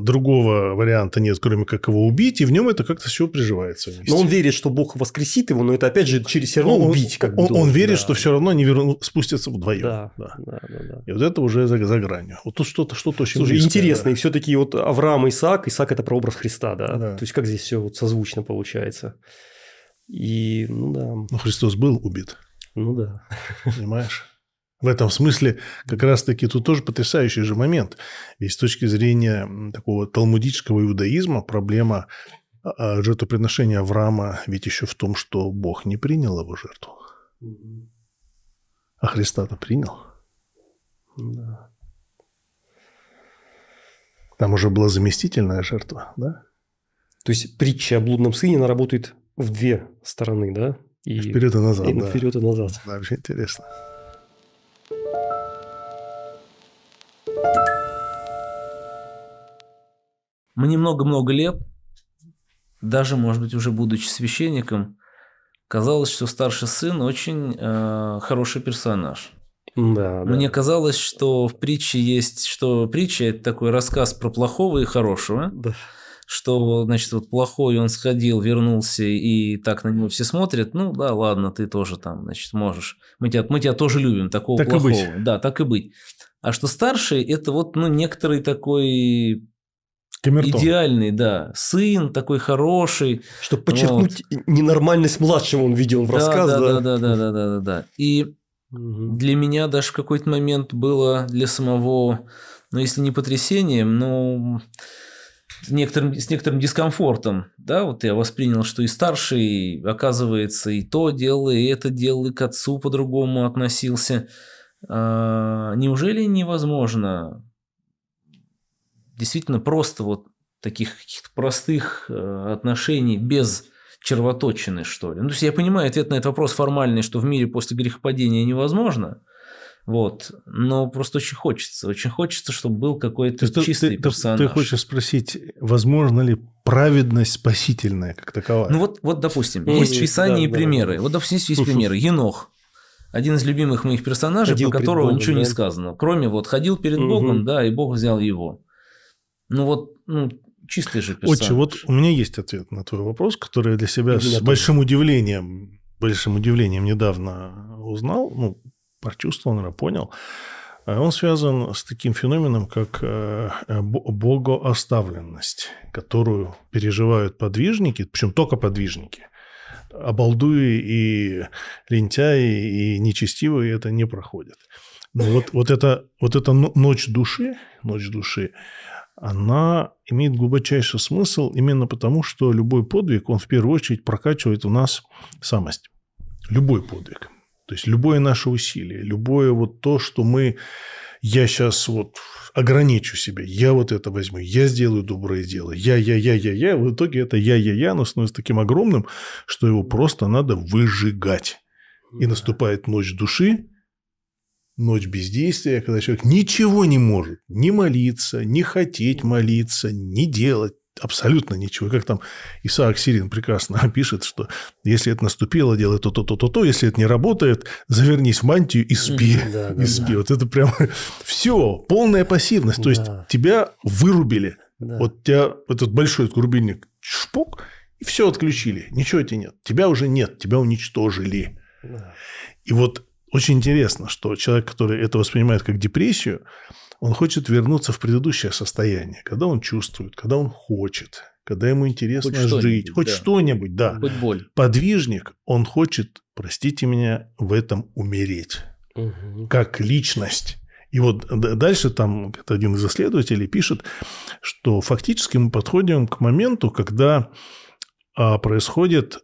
другого варианта нет, кроме как его убить, и в нем это как-то все приживается. Вместе. Но он верит, что Бог воскресит его, но это опять же через все равно ну, он, убить. Как он, должен, он верит, да. что все равно они верну, спустятся вдвоем. Да, да. Да, да, да. И вот это уже за, за гранью. Вот тут что-то что то очень Слушай, близкое, интересно, да. и все-таки вот Авраам и Исаак, Исаак – это прообраз Христа, да? да? То есть, как здесь все вот созвучно получается. И, ну да. Но Христос был убит. Ну да. Понимаешь? В этом смысле как раз-таки тут тоже потрясающий же момент. Ведь с точки зрения такого талмудического иудаизма проблема а, а, жертвоприношения Авраама ведь еще в том, что Бог не принял его жертву. А Христа-то принял. Там уже была заместительная жертва, да? То есть притча о блудном сыне, она работает в две стороны, да? И вперед и назад. И да. вперед и назад. Да, вообще интересно. Мне много-много лет, даже, может быть, уже будучи священником, казалось, что старший сын очень э, хороший персонаж. Да, Мне да. казалось, что в притче есть, что притча это такой рассказ про плохого и хорошего. Да. Что, значит, вот плохой он сходил, вернулся, и так на него все смотрят. Ну да, ладно, ты тоже там, значит, можешь. Мы тебя, мы тебя тоже любим, такого так плохого. И быть. Да, так и быть. А что старший, это вот, ну, некоторый такой Камертон. Идеальный, да. Сын такой хороший. Чтобы подчеркнуть вот. ненормальность младшего, он видел в да, рассказ. Да, да, да, да, да, да, да, да. И угу. для меня даже в какой-то момент было для самого, ну, если не потрясением, но некоторым, с некоторым дискомфортом. Да, вот я воспринял, что и старший, оказывается, и то делал, и это делал, и к отцу по-другому относился. А, неужели невозможно действительно просто вот таких каких-то простых э, отношений без червоточины, что ли. Ну, то есть я понимаю, ответ на этот вопрос формальный, что в мире после грехопадения невозможно, вот. Но просто очень хочется. Очень хочется, чтобы был какой-то ты, чистый ты, персонаж. Ты, ты хочешь спросить, возможно ли праведность спасительная как таковая? Ну вот, вот допустим, есть, есть Писание да, и примеры. Да. Вот, допустим, есть, есть примеры. Енох. Один из любимых моих персонажей, ходил про которого Богом, ничего да? не сказано. Кроме вот ходил перед угу. Богом, да, и Бог взял его. Ну вот, ну, чистый же персонаж. Отче, вот у меня есть ответ на твой вопрос, который я для себя для с тоже. большим удивлением, большим удивлением недавно узнал, ну, прочувствовал, наверное, понял. Э, он связан с таким феноменом, как э, э, богооставленность, которую переживают подвижники, причем только подвижники. Обалдуи и лентяи и нечестивые это не проходят. Но ну, вот, вот, это, вот эта ночь души, ночь души, она имеет глубочайший смысл именно потому, что любой подвиг, он в первую очередь прокачивает у нас самость. Любой подвиг. То есть любое наше усилие, любое вот то, что мы, я сейчас вот ограничу себя, я вот это возьму, я сделаю доброе дело, я, я, я, я, я, в итоге это я, я, я, но становится таким огромным, что его просто надо выжигать. И наступает ночь души, ночь бездействия, когда человек ничего не может, не молиться, не хотеть молиться, не делать абсолютно ничего. Как там Исаак Сирин прекрасно пишет, что если это наступило, делай то-то, то-то, то. Если это не работает, завернись в мантию и спи. Да, да, и спи. Да. Вот это прям все, полная пассивность. То есть да. тебя вырубили. Да. Вот тебя этот большой рубильник шпок, и все отключили. Ничего тебе нет. Тебя уже нет, тебя уничтожили. Да. И вот очень интересно, что человек, который это воспринимает как депрессию, он хочет вернуться в предыдущее состояние, когда он чувствует, когда он хочет, когда ему интересно хоть жить, хоть да. что-нибудь, да. Хоть боль. Подвижник, он хочет, простите меня, в этом умереть. Угу. Как личность. И вот дальше там один из исследователей пишет, что фактически мы подходим к моменту, когда а, происходит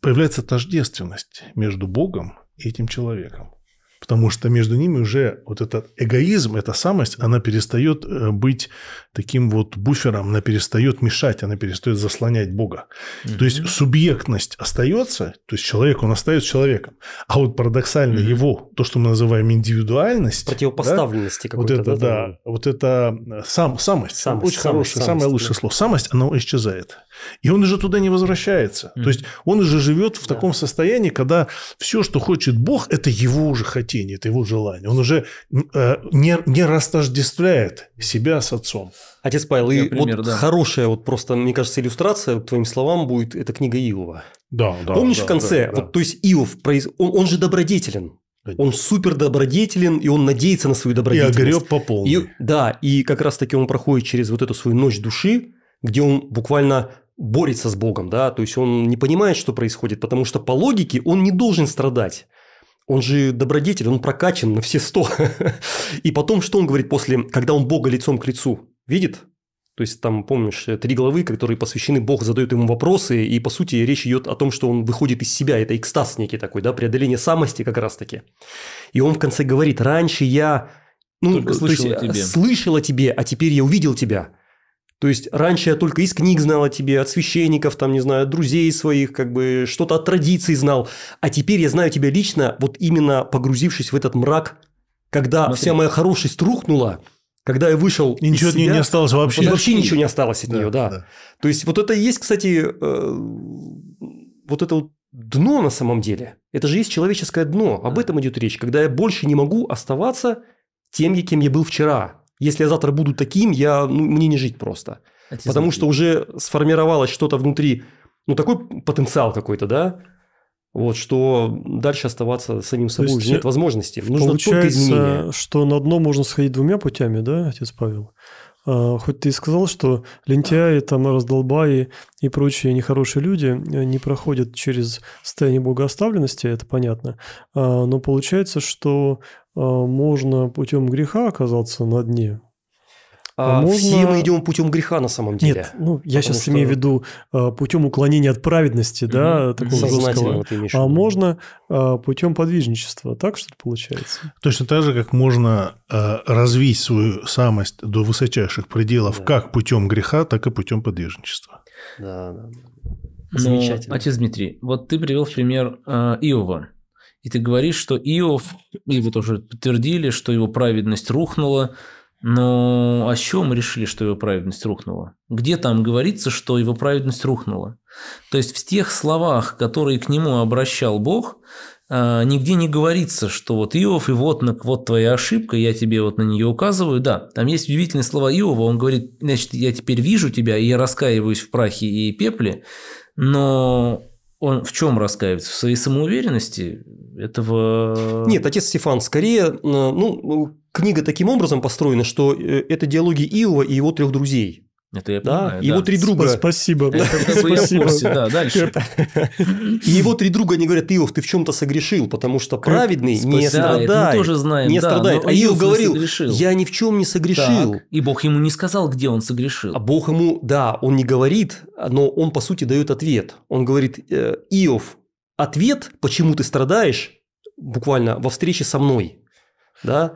появляется тождественность между Богом и этим человеком. Потому что между ними уже вот этот эгоизм, эта самость, она перестает э, быть таким вот буфером, она перестает мешать, она перестает заслонять Бога. Mm-hmm. То есть субъектность остается, то есть человек, он остается человеком. А вот парадоксально mm-hmm. его, то, что мы называем индивидуальность. Противопоставленности да, какой-то. Вот это, да, да, да. вот это э, сам, самость. самость Очень самость, хорошее, самость, самое лучшее да. слово. Самость, она исчезает. И он уже туда не возвращается. Mm-hmm. То есть он уже живет в да. таком состоянии, когда все, что хочет Бог, это его уже хотение, это его желание. Он уже э, не, не растождествляет себя с отцом. Отец Павел, и пример, вот да. хорошая, вот просто, мне кажется, иллюстрация, твоим словам, будет эта книга Иова. Да, да. Помнишь да, в конце, да, да. вот то есть Иов, он, он же добродетелен. Он супер добродетелен, и он надеется на свою добродетельность. И огреб по полной. И, да, и как раз-таки он проходит через вот эту свою ночь души, где он буквально борется с Богом, да, то есть он не понимает, что происходит, потому что по логике он не должен страдать. Он же добродетель, он прокачан на все сто. И потом, что он говорит после, когда он Бога лицом к лицу видит? То есть там, помнишь, три главы, которые посвящены, Бог задают ему вопросы, и по сути речь идет о том, что он выходит из себя, это экстаз некий такой, да, преодоление самости как раз-таки. И он в конце говорит, раньше я ну, Только слышал, то есть, о тебе. слышал о тебе, а теперь я увидел тебя. То есть раньше я только из книг знал о тебе, от священников, там, не знаю, от друзей своих, как бы что-то от традиций знал. А теперь я знаю тебя лично, вот именно погрузившись в этот мрак, когда Смотри. вся моя хорошесть рухнула, когда я вышел и ничего себя, от нее не осталось вообще. Вот вообще ничего не осталось от да, нее, да. да. То есть вот это и есть, кстати, э, вот это вот дно на самом деле. Это же есть человеческое дно. Об этом идет речь. Когда я больше не могу оставаться тем, кем я был вчера. Если я завтра буду таким, я, ну, мне не жить просто. Эти Потому звуки. что уже сформировалось что-то внутри, ну, такой потенциал какой-то, да, вот, что дальше оставаться самим собой То уже нет возможности. Нужно только изменения. что на дно можно сходить двумя путями, да, отец Павел? А, хоть ты и сказал, что лентяи, там, раздолбаи и прочие нехорошие люди э, не проходят через состояние богооставленности, это понятно, а, но получается, что а, можно путем греха оказаться на дне. А, а можно... Все мы идем путем греха на самом деле. Нет, ну я сейчас что... имею в виду а, путем уклонения от праведности, да, такого жесткого. Вот а можно путем подвижничества. Так что ли получается? Точно так же, как можно развить свою самость до высочайших пределов да. как путем греха, так и путем подвижничества. да. да. Ну, Замечательно. Но, отец Дмитрий, вот ты привел в пример э, Иова. И ты говоришь, что Иов, его тоже подтвердили, что его праведность рухнула. Но а чем мы решили, что его праведность рухнула? Где там говорится, что его праведность рухнула? То есть в тех словах, которые к нему обращал Бог, э, нигде не говорится, что вот Иов, и вот, вот твоя ошибка, я тебе вот на нее указываю. Да, там есть удивительные слова Иова, он говорит, значит, я теперь вижу тебя, и я раскаиваюсь в прахе и пепле, но он в чем раскаивается? В своей самоуверенности этого... Нет, отец Стефан скорее... Э, ну, книга таким образом построена, что э, это диалоги Иова и его трех друзей. Это я понимаю, да? да. Его три друга. Спасибо. Спасибо. да, дальше. И его три друга не говорят, Иов, ты в чем-то согрешил, потому что праведный не ну, страдает. мы тоже знаем. Не страдает. А Иов говорил, я ни в чем не согрешил. И Бог ему не сказал, где он согрешил. А Бог ему, да, он не говорит, но он, по сути, дает ответ. Он говорит, «Э, Иов, ответ, почему ты страдаешь, буквально во встрече со мной. Да?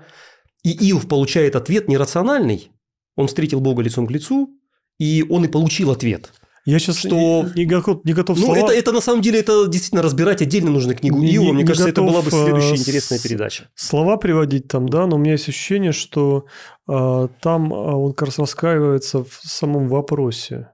И Иов получает ответ нерациональный. Он встретил Бога лицом к лицу, и он и получил ответ. Я сейчас что... не, не, готов, не Ну, это, это на самом деле, это действительно разбирать отдельно нужно книгу не, Иова. Мне не кажется, это была бы следующая э, интересная с... передача. Слова приводить там, да, но у меня есть ощущение, что э, там а, он как раз раскаивается в самом вопросе.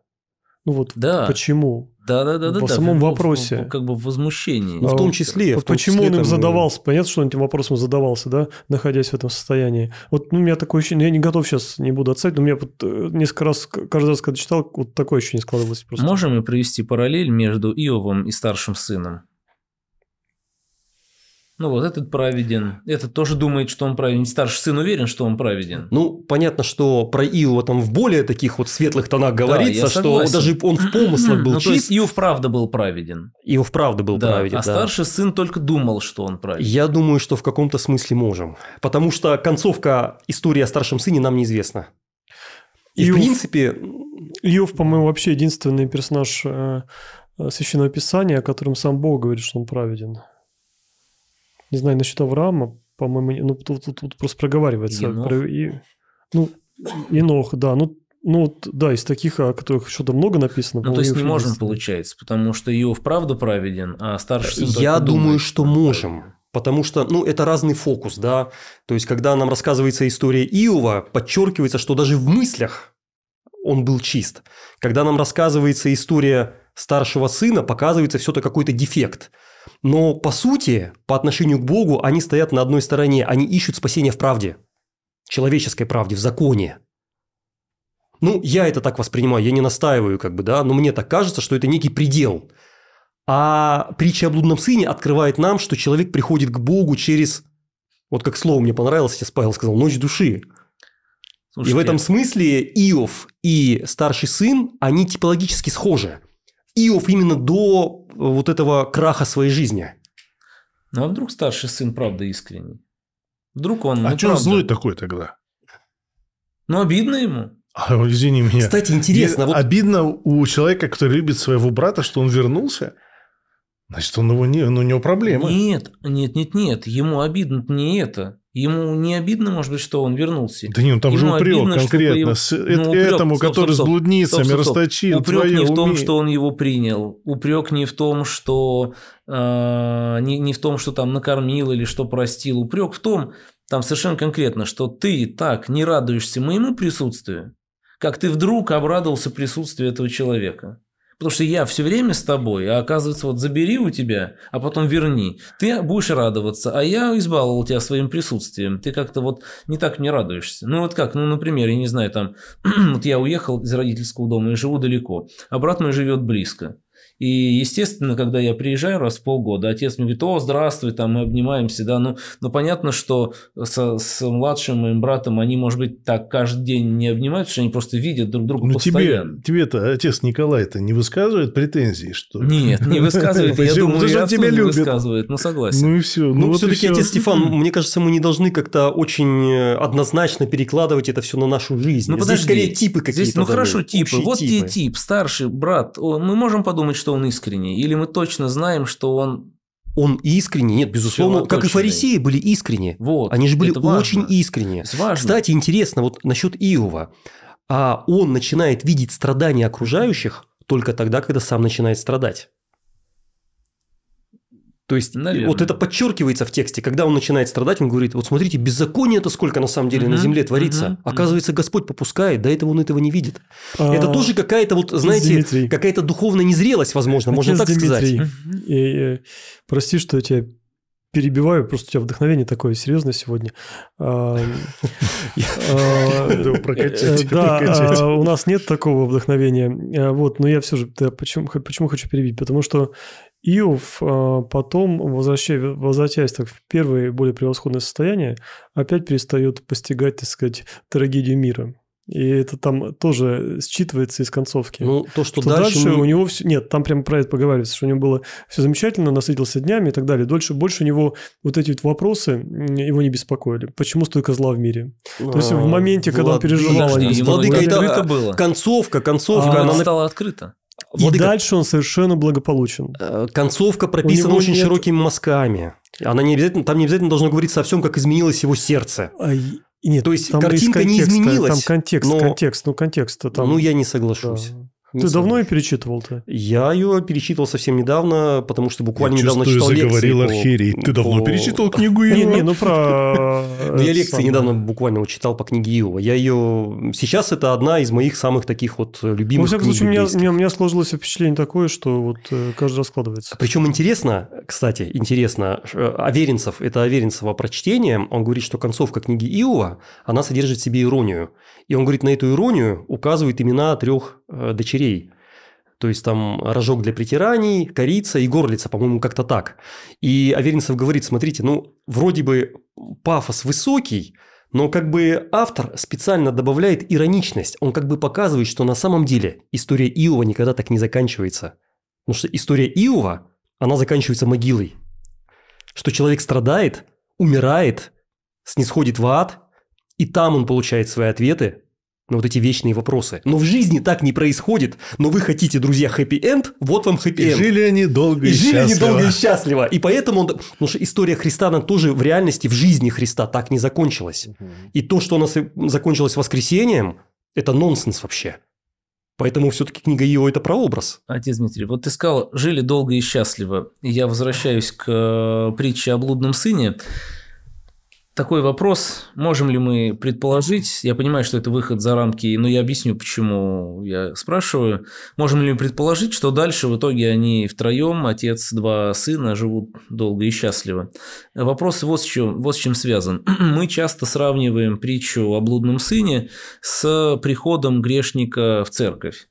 Ну вот да. почему? Да, да, да, да. В самом вопросе. В, как бы в возмущении. Ну, в том числе. в том почему числе, он им э, задавался? Понятно, что он этим вопросом задавался, да, находясь в этом состоянии. Вот ну, у меня такое ощущение, я не готов сейчас, не буду отцать, но у меня вот, э, несколько раз, каждый раз, когда читал, вот такое ощущение складывалось просто. Можем мы привести параллель между Иовом и старшим сыном? Ну вот этот праведен, этот тоже думает, что он праведен. Старший сын уверен, что он праведен. Ну, понятно, что про Иова там в более таких вот светлых тонах говорится, да, что даже он в помыслах был ну, чист. То есть Иов правда был праведен. Иов правда был да, а праведен, А да. старший сын только думал, что он праведен. Я думаю, что в каком-то смысле можем. Потому что концовка истории о старшем сыне нам неизвестна. И Иов, в принципе... Иов, по-моему, вообще единственный персонаж э, э, Священного Писания, о котором сам Бог говорит, что он праведен не знаю, насчет Авраама, по-моему, ну тут, тут, тут просто проговаривается. Енох. Про, и, ну, Енох, да. Ну, ну, да, из таких, о которых что-то много написано. Ну, то есть не можем, есть. получается, потому что Иов правда праведен, а старший сын Я думаю, думает, что а. можем. Потому что, ну, это разный фокус, да. То есть, когда нам рассказывается история Иова, подчеркивается, что даже в мыслях он был чист. Когда нам рассказывается история старшего сына, показывается все-то какой-то дефект – но по сути, по отношению к Богу, они стоят на одной стороне. Они ищут спасение в правде. Человеческой правде, в законе. Ну, я это так воспринимаю, я не настаиваю, как бы, да, но мне так кажется, что это некий предел. А притча о блудном сыне открывает нам, что человек приходит к Богу через... Вот как слово мне понравилось, сейчас Павел сказал, ночь души. Слушайте. И в этом смысле Иов и старший сын, они типологически схожи. Иов именно до э, вот этого краха своей жизни. Ну, а вдруг старший сын правда искренний? Вдруг он... А ну, что он злой такой тогда? Ну, обидно ему. А, извини меня. Кстати, интересно. вот... Обидно у человека, который любит своего брата, что он вернулся. Значит, он его не, ну, у него проблемы. Нет, нет, нет, нет. Ему обидно не это. Ему не обидно, может быть, что он вернулся. Да нет, он ну, там Ему же упрек обидно, конкретно. Его... С... Ну, э-, упрек... Этому, стоп, который стоп, стоп, с блудницами стоп, стоп, стоп. расточил. Упрек не в том, уме... что он его принял. Упрек не в том, что э, не, не в том, что там накормил или что простил. Упрек в том, там совершенно конкретно, что ты так не радуешься моему присутствию, как ты вдруг обрадовался присутствию этого человека. Потому что я все время с тобой, а оказывается, вот забери у тебя, а потом верни. Ты будешь радоваться, а я избаловал тебя своим присутствием. Ты как-то вот не так мне радуешься. Ну вот как, ну, например, я не знаю, там, вот я уехал из родительского дома и живу далеко, а брат мой живет близко. И, естественно, когда я приезжаю раз в полгода, отец мне говорит, о, здравствуй, там мы обнимаемся, да, ну, ну понятно, что со, с младшим моим братом они, может быть, так каждый день не обнимаются, что они просто видят друг друга ну, постоянно. Тебе, тебе-то отец Николай-то не высказывает претензий, что Нет, не высказывает, я думаю, и отцу не высказывает, ну, согласен. Ну, и все. Ну, ну все-таки отец Стефан, мне кажется, мы не должны как-то очень э, однозначно перекладывать это все на нашу жизнь. Ну, подожди. скорее типы ну, какие-то. Ну, хорошо, типы. Вот тебе тип, старший брат. Мы можем подумать, что что он искренний, или мы точно знаем, что он он искренний нет, безусловно, как и фарисеи были искренние Вот, Они же были очень искренне. Кстати, интересно, вот насчет Иова. А он начинает видеть страдания окружающих только тогда, когда сам начинает страдать. То есть Наверное. вот это подчеркивается в тексте, когда он начинает страдать, он говорит, вот смотрите, беззаконие это сколько на самом деле угу, на земле творится. Угу, Оказывается, Господь попускает, до этого он этого не видит. А, это тоже какая-то вот, знаете, какая-то духовная незрелость, возможно, можно так Дмитрий, сказать. И, прости, что я тебя перебиваю, просто у тебя вдохновение такое серьезное сегодня. А, а, э, да, а, у нас нет такого вдохновения. Вот, но я все же почему хочу перебить, потому что Иов а, потом, возвращаясь так, в первое более превосходное состояние, опять перестает постигать, так сказать, трагедию мира. И это там тоже считывается из концовки. Ну, то, что, что дальше... дальше у него все... Нет, там прямо про это поговаривается, что у него было все замечательно, насытился днями и так далее. Дольше, больше у него вот эти вот вопросы его не беспокоили. Почему столько зла в мире? А, то есть в а, моменте, когда он переживал... Подожди, они... Владыка, это было. концовка, концовка. А, она стала открыта. Владыка, и дальше он совершенно благополучен. Э, концовка прописана очень нет... широкими мазками. Она не обязательно, там не обязательно должно говориться о всем, как изменилось его сердце. А, нет, То есть картинка есть контекст, не изменилась. Там контекст, но... контекст, ну контекст. Там... Ну я не соглашусь. Да. Не Ты давно ее перечитывал-то? Я ее перечитывал совсем недавно, потому что буквально я недавно читал заговорил лекции. Архиерей. По... Ты давно по... перечитывал книгу Иова? Не, не, ну про... Ну, я э, лекции недавно буквально читал по книге Иова. Я ее... Сейчас это одна из моих самых таких вот э, любимых Во всяком случае, у меня, у меня сложилось впечатление такое, что вот э, каждый раскладывается. Причем интересно, кстати, интересно, Аверинцев, это Аверинцева прочтение, он говорит, что концовка книги Иова, она содержит в себе иронию. И он говорит, на эту иронию указывает имена трех дочерей дочерей. То есть там рожок для притираний, корица и горлица, по-моему, как-то так. И Аверинцев говорит, смотрите, ну, вроде бы пафос высокий, но как бы автор специально добавляет ироничность. Он как бы показывает, что на самом деле история Иова никогда так не заканчивается. Потому что история Иова, она заканчивается могилой. Что человек страдает, умирает, снисходит в ад, и там он получает свои ответы, ну, вот эти вечные вопросы. Но в жизни так не происходит. Но вы хотите, друзья, хэппи-энд, вот вам хэппи-энд. И жили они долго и, и жили счастливо. они долго и счастливо. И поэтому, он... потому что история Христа, она тоже в реальности, в жизни Христа так не закончилась. Угу. И то, что у нас закончилось воскресением, это нонсенс вообще. Поэтому все-таки книга его это прообраз. Отец Дмитрий, вот ты сказал, жили долго и счастливо. Я возвращаюсь к э, притче о блудном сыне. Такой вопрос, можем ли мы предположить, я понимаю, что это выход за рамки, но я объясню, почему я спрашиваю, можем ли мы предположить, что дальше в итоге они втроем, отец, два сына, живут долго и счастливо. Вопрос вот с чем, вот с чем связан. мы часто сравниваем притчу о блудном сыне с приходом грешника в церковь.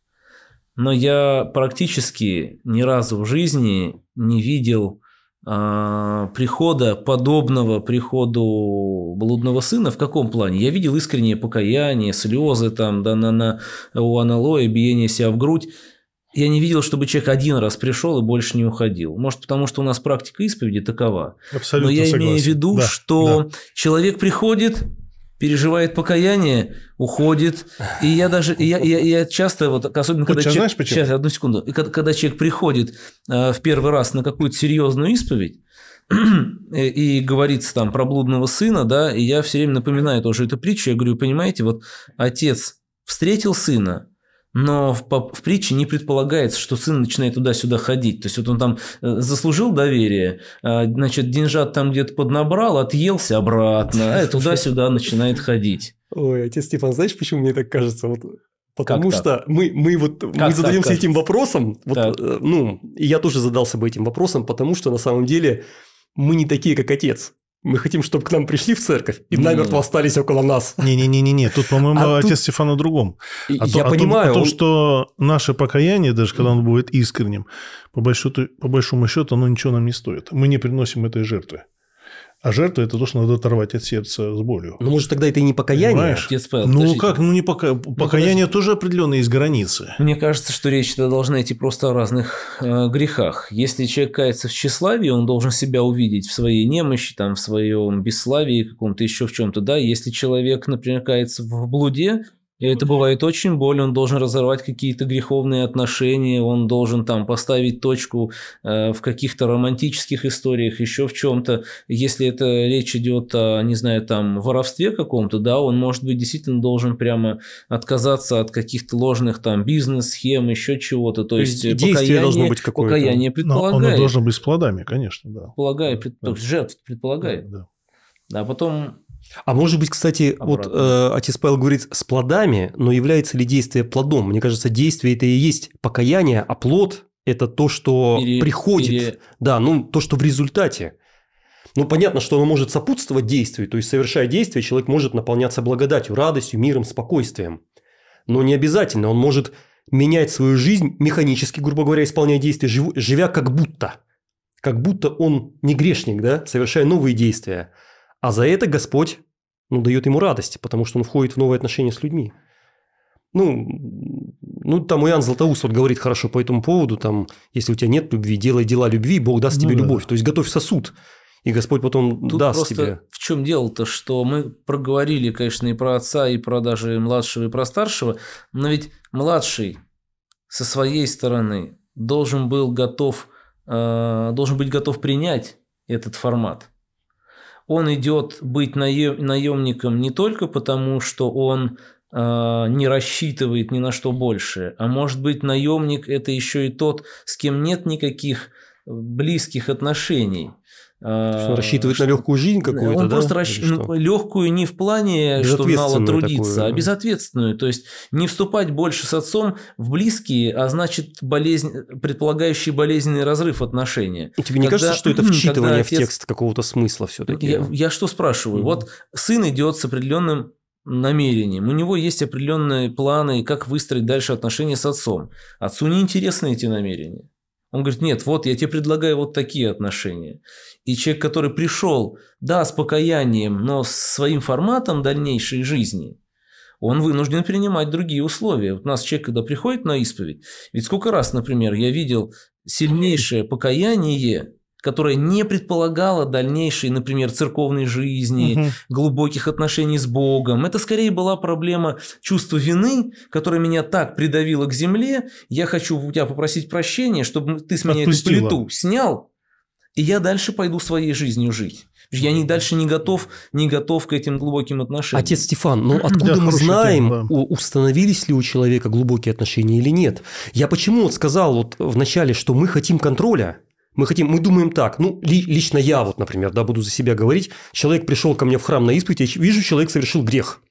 Но я практически ни разу в жизни не видел а, прихода подобного приходу блудного сына в каком плане? Я видел искреннее покаяние, слезы там, да, на, на, у аналоя, биение себя в грудь. Я не видел, чтобы человек один раз пришел и больше не уходил. Может, потому что у нас практика исповеди такова. Абсолютно Но я согласен. имею в виду, да, что да. человек приходит, переживает покаяние, уходит. И я даже, я, я, я часто, вот, особенно Путь, когда... человек Знаешь, почему? Сейчас, одну секунду. И когда, когда человек приходит э, в первый раз на какую-то серьезную исповедь, и, э, и говорится там про блудного сына, да, и я все время напоминаю тоже эту притчу, я говорю, понимаете, вот отец встретил сына, но в, в притче не предполагается, что сын начинает туда-сюда ходить. То есть вот он там э, заслужил доверие, а, значит, деньжат там где-то поднабрал, отъелся обратно, а туда-сюда начинает ходить. Ой, отец Стефан, знаешь, почему мне так кажется? Вот Потому как что мы, мы вот как мы задаемся этим вопросом, вот, э, ну, и я тоже задался бы этим вопросом, потому что на самом деле мы не такие, как отец мы хотим, чтобы к нам пришли в церковь и не, намертво остались около нас. Не-не-не-не, тут, по-моему, а отец тут... Стефан о другом. А о Я а то, понимаю. О а том, он... что наше покаяние, даже когда оно будет искренним, по большому счету, оно ничего нам не стоит. Мы не приносим этой жертвы. А жертва – это то, что надо оторвать от сердца с болью. Ну, может, тогда это и не покаяние? Понимаешь? Отец Павел, ну, как? Ну, не пока... Ну, покаяние подожди. тоже определенные из границы. Мне кажется, что речь должна идти просто о разных э, грехах. Если человек кается в тщеславии, он должен себя увидеть в своей немощи, там, в своем бесславии, каком-то еще в чем-то. Да? Если человек, например, кается в блуде, и это бывает очень больно, он должен разорвать какие-то греховные отношения, он должен там поставить точку э, в каких-то романтических историях, еще в чем-то. Если это речь идет о, не знаю, там, воровстве каком-то, да, он, может быть, действительно должен прямо отказаться от каких-то ложных там бизнес-схем, еще чего-то. То, То есть, есть э, действие должно быть какое-то. Покаяние предполагает. Но оно должно быть с плодами, конечно, да. Предполагает, пред... да. жертв предполагает. Да, да. А потом а может быть, кстати, обратно. вот э, отец Павел говорит с плодами, но является ли действие плодом? Мне кажется, действие это и есть покаяние, а плод это то, что пере, приходит. Пере... Да, ну то, что в результате. Ну, понятно, что оно может сопутствовать действию, то есть, совершая действие, человек может наполняться благодатью, радостью, миром, спокойствием. Но не обязательно, он может менять свою жизнь механически, грубо говоря, исполняя действия, живя как будто. Как будто он не грешник, да, совершая новые действия – а за это Господь ну, дает ему радость, потому что он входит в новые отношения с людьми. Ну, ну, там Иоанн Златоуст вот говорит хорошо по этому поводу, там, если у тебя нет любви, делай дела любви, Бог даст ну, тебе да. любовь. То есть готовь сосуд, и Господь потом Тут даст просто тебе. В чем дело-то, что мы проговорили, конечно, и про отца, и про даже младшего, и про старшего, но ведь младший со своей стороны должен был готов, э, должен быть готов принять этот формат он идет быть наемником не только потому, что он э, не рассчитывает ни на что больше, а может быть наемник это еще и тот, с кем нет никаких э, близких отношений. Что, а, рассчитывает что... на легкую жизнь какую-то, Он да? просто ну, расщ... легкую не в плане, что мало трудиться, такую, а безответственную. То есть, не вступать больше с отцом в близкие, а значит, болезнь, предполагающий болезненный разрыв отношения. И тебе не кажется, что это вчитывание отец... в текст какого-то смысла все-таки? Я, я что спрашиваю? mm Вот сын идет с определенным намерением, у него есть определенные планы, как выстроить дальше отношения с отцом. Отцу не интересны эти намерения. Он говорит, нет, вот я тебе предлагаю вот такие отношения. И человек, который пришел, да, с покаянием, но с своим форматом дальнейшей жизни, он вынужден принимать другие условия. Вот у нас человек, когда приходит на исповедь, ведь сколько раз, например, я видел сильнейшее покаяние которая не предполагала дальнейшей, например, церковной жизни, угу. глубоких отношений с Богом. Это скорее была проблема чувства вины, которая меня так придавила к земле. Я хочу у тебя попросить прощения, чтобы ты с меня Отпустила. эту плиту снял, и я дальше пойду своей жизнью жить. Я не, дальше не готов, не готов к этим глубоким отношениям. Отец Стефан, ну откуда да, мы знаем, тема, да. установились ли у человека глубокие отношения или нет? Я почему вот сказал вот в начале, что мы хотим контроля, мы хотим, мы думаем так. Ну, ли, лично я вот, например, да, буду за себя говорить. Человек пришел ко мне в храм на исповедь, я вижу, человек совершил грех.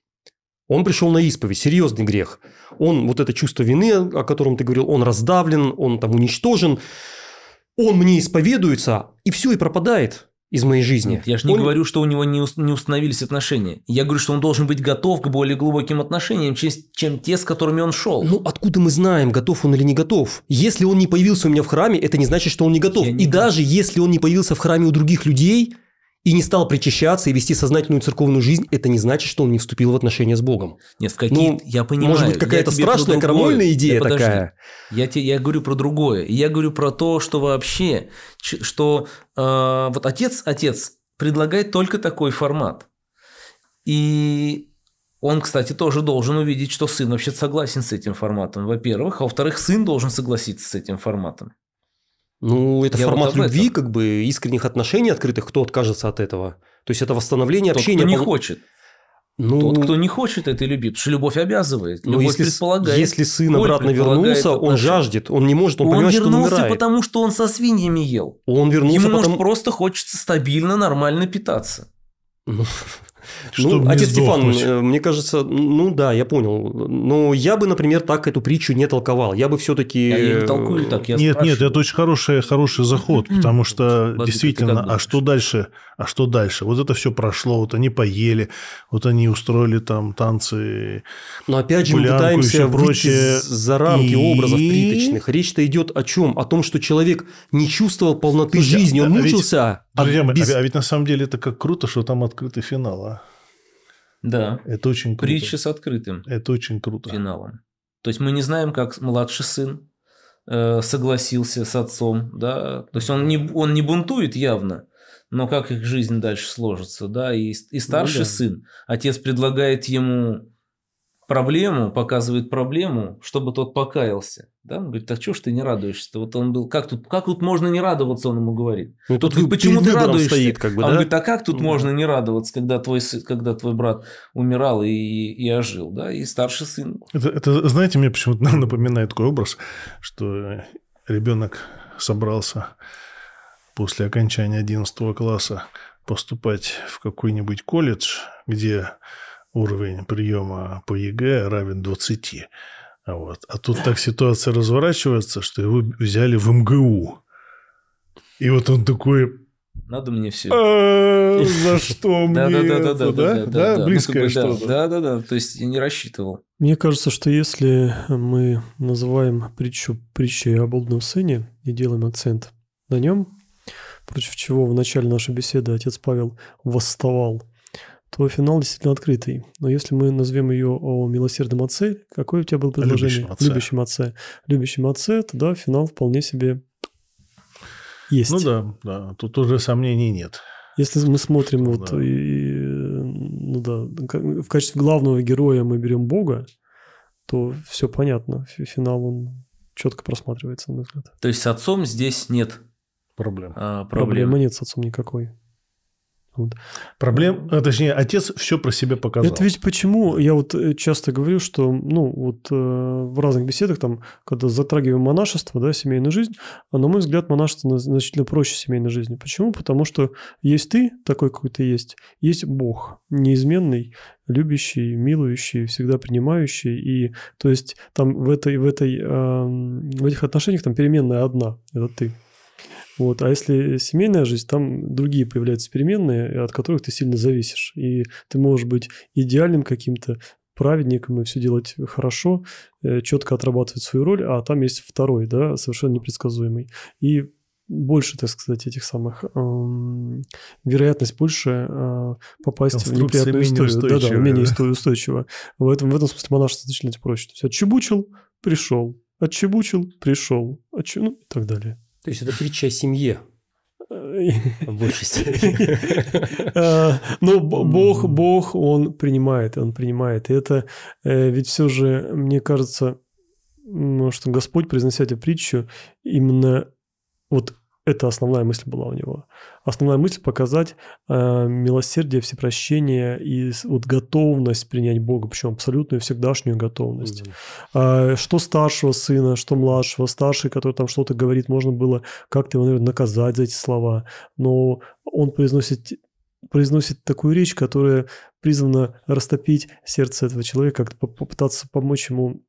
Он пришел на исповедь, серьезный грех. Он, вот это чувство вины, о котором ты говорил, он раздавлен, он там уничтожен. Он мне исповедуется, и все, и пропадает из моей жизни. Нет, я же не он... говорю, что у него не, не установились отношения. Я говорю, что он должен быть готов к более глубоким отношениям, чем, чем те, с которыми он шел. Ну, откуда мы знаем, готов он или не готов? Если он не появился у меня в храме, это не значит, что он не готов. Я И не даже если он не появился в храме у других людей, и не стал причащаться и вести сознательную церковную жизнь, это не значит, что он не вступил в отношения с Богом. Нет, в какие ну, я понимаю. Может быть, какая-то страшная крамольная идея я такая. Я, тебе, я говорю про другое. Я говорю про то, что вообще, что э, вот отец, отец предлагает только такой формат. И он, кстати, тоже должен увидеть, что сын вообще согласен с этим форматом, во-первых. А во-вторых, сын должен согласиться с этим форматом. Ну, это Я формат вот любви, этом. как бы искренних отношений открытых. Кто откажется от этого? То есть это восстановление Тот, общения. Кто не пол... хочет. Ну, Тот, кто не хочет этой любви, потому что любовь обязывает, ну, любовь ну, если, предполагает. Если сын обратно вернулся, он жаждет, он не может, он, он понимает, что он вернулся, потому что он со свиньями ел. Он вернулся, Ему потому... может, просто хочется стабильно, нормально питаться. Ну, Чтобы ну, отец Стефан, э, мне кажется, ну да, я понял. Но я бы, например, так эту притчу не толковал. Я бы все-таки... я не э, толкую так, я Нет, спрашиваю. нет, это очень хороший, хороший заход, потому что действительно, а что дальше? А что дальше? Вот это все прошло, вот они поели, вот они устроили там танцы, Но опять же мы пытаемся прочее. за рамки и... образов приточных. Речь-то идет о чем? О том, что человек не чувствовал полноты Слушайте, жизни, он а мучился. Ведь, друзья мои, а без... а ведь на самом деле это как круто, что там открытый финал, а? Да. Это очень круто. Притча с открытым. Это очень круто. Финалом. То есть мы не знаем, как младший сын э, согласился с отцом, да. То есть он не, он не бунтует явно, но как их жизнь дальше сложится, да. И, и старший ну, да. сын, отец предлагает ему проблему, показывает проблему, чтобы тот покаялся. Да? Он говорит, а что ж ты не радуешься-то? Вот он был, как тут, как тут можно не радоваться, он ему говорит. Ну, тут говорит, почему ты радуешься? Стоит, как бы, да? а он говорит, а как тут да. можно не радоваться, когда твой, когда твой брат умирал и, и ожил, да, и старший сын. Это, это знаете, мне почему-то напоминает такой образ, что ребенок собрался после окончания 11 класса поступать в какой-нибудь колледж, где уровень приема по ЕГЭ равен 20. Вот. А тут так ситуация разворачивается, что его взяли в МГУ. И вот он такой... Надо мне все. «А, за что мне? Да, да, ну, да, да, да, близкое что-то. Да, да, да. То есть я не рассчитывал. Мне кажется, что если мы называем притчу притчей о блудном сыне и делаем акцент на нем, против чего в начале нашей беседы отец Павел восставал – то финал действительно открытый. Но если мы назовем ее о милосердном отце, какое у тебя было предложение? Любящем отце. Любящем отце. Любящем отце, тогда финал вполне себе есть. Ну да, да, тут уже сомнений нет. Если мы смотрим Что, ну вот, да. И, ну да, в качестве главного героя мы берем Бога, то все понятно, финал он четко просматривается, на мой взгляд. То есть с отцом здесь нет проблем. А, проблем. Проблемы нет с отцом никакой. Вот. Проблем, а, точнее, отец все про себя показал. Это ведь почему я вот э, часто говорю, что, ну, вот э, в разных беседах, там, когда затрагиваем монашество, да, семейную жизнь, а, на мой взгляд, монашество значительно проще семейной жизни. Почему? Потому что есть ты, такой, какой ты есть, есть Бог, неизменный, любящий, милующий, всегда принимающий. И то есть там в этой, в этой, э, в этих отношениях там переменная одна, это ты. Вот. А если семейная жизнь, там другие появляются переменные, от которых ты сильно зависишь. И ты можешь быть идеальным каким-то, праведником и все делать хорошо, э, четко отрабатывать свою роль, а там есть второй, да, совершенно непредсказуемый. И больше, так сказать, этих самых эм, вероятность больше э, попасть в неприятную историю. Да, да, менее устойчиво. В этом, в этом смысле монашество значительно проще. То есть отчебучил, пришел, отчебучил, пришел, отчебучил, ну, и так далее. То есть это притча о семье. Э, В большей э, Но ну, Бог, Бог, Он принимает, Он принимает. И это э, ведь все же, мне кажется, что Господь, произнося эту притчу, именно вот это основная мысль была у него. Основная мысль показать э, милосердие, всепрощение и вот готовность принять Бога, причем абсолютную всегдашнюю готовность. Mm-hmm. Э, что старшего сына, что младшего, старший, который там что-то говорит, можно было как-то его, наверное, наказать за эти слова. Но он произносит произносит такую речь, которая призвана растопить сердце этого человека, как-то попытаться помочь ему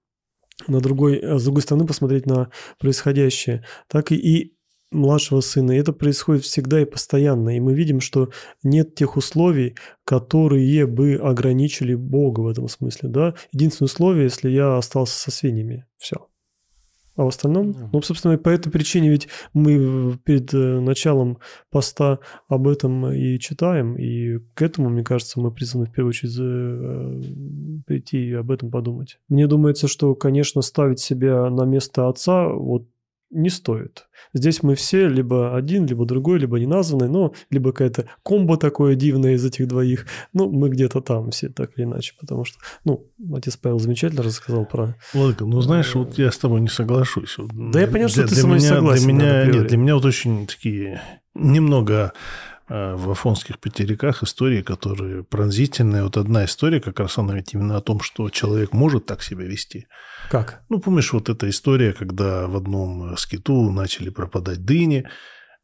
на другой, с другой стороны посмотреть на происходящее. Так и, и младшего сына. И это происходит всегда и постоянно. И мы видим, что нет тех условий, которые бы ограничили Бога в этом смысле. Да? Единственное условие, если я остался со свиньями. Все. А в остальном, ну, собственно, по этой причине ведь мы перед э, началом поста об этом и читаем, и к этому, мне кажется, мы призваны в первую очередь э, прийти и об этом подумать. Мне думается, что, конечно, ставить себя на место отца, вот не стоит. Здесь мы все либо один, либо другой, либо не названный, но либо какая-то комбо такое дивное из этих двоих. Ну, мы где-то там все так или иначе, потому что, ну, отец Павел замечательно рассказал про... Ладно, ну э, знаешь, вот я с тобой не соглашусь. Да для, я понял, что для, ты со мной меня, согласен. Для меня, нет, для меня вот очень такие немного Э, в афонских пятериках истории, которые пронзительные. Вот одна история, как раз она ведь именно о том, что человек может так себя вести. Как? Ну, помнишь, вот эта история, когда в одном э, скиту начали пропадать дыни,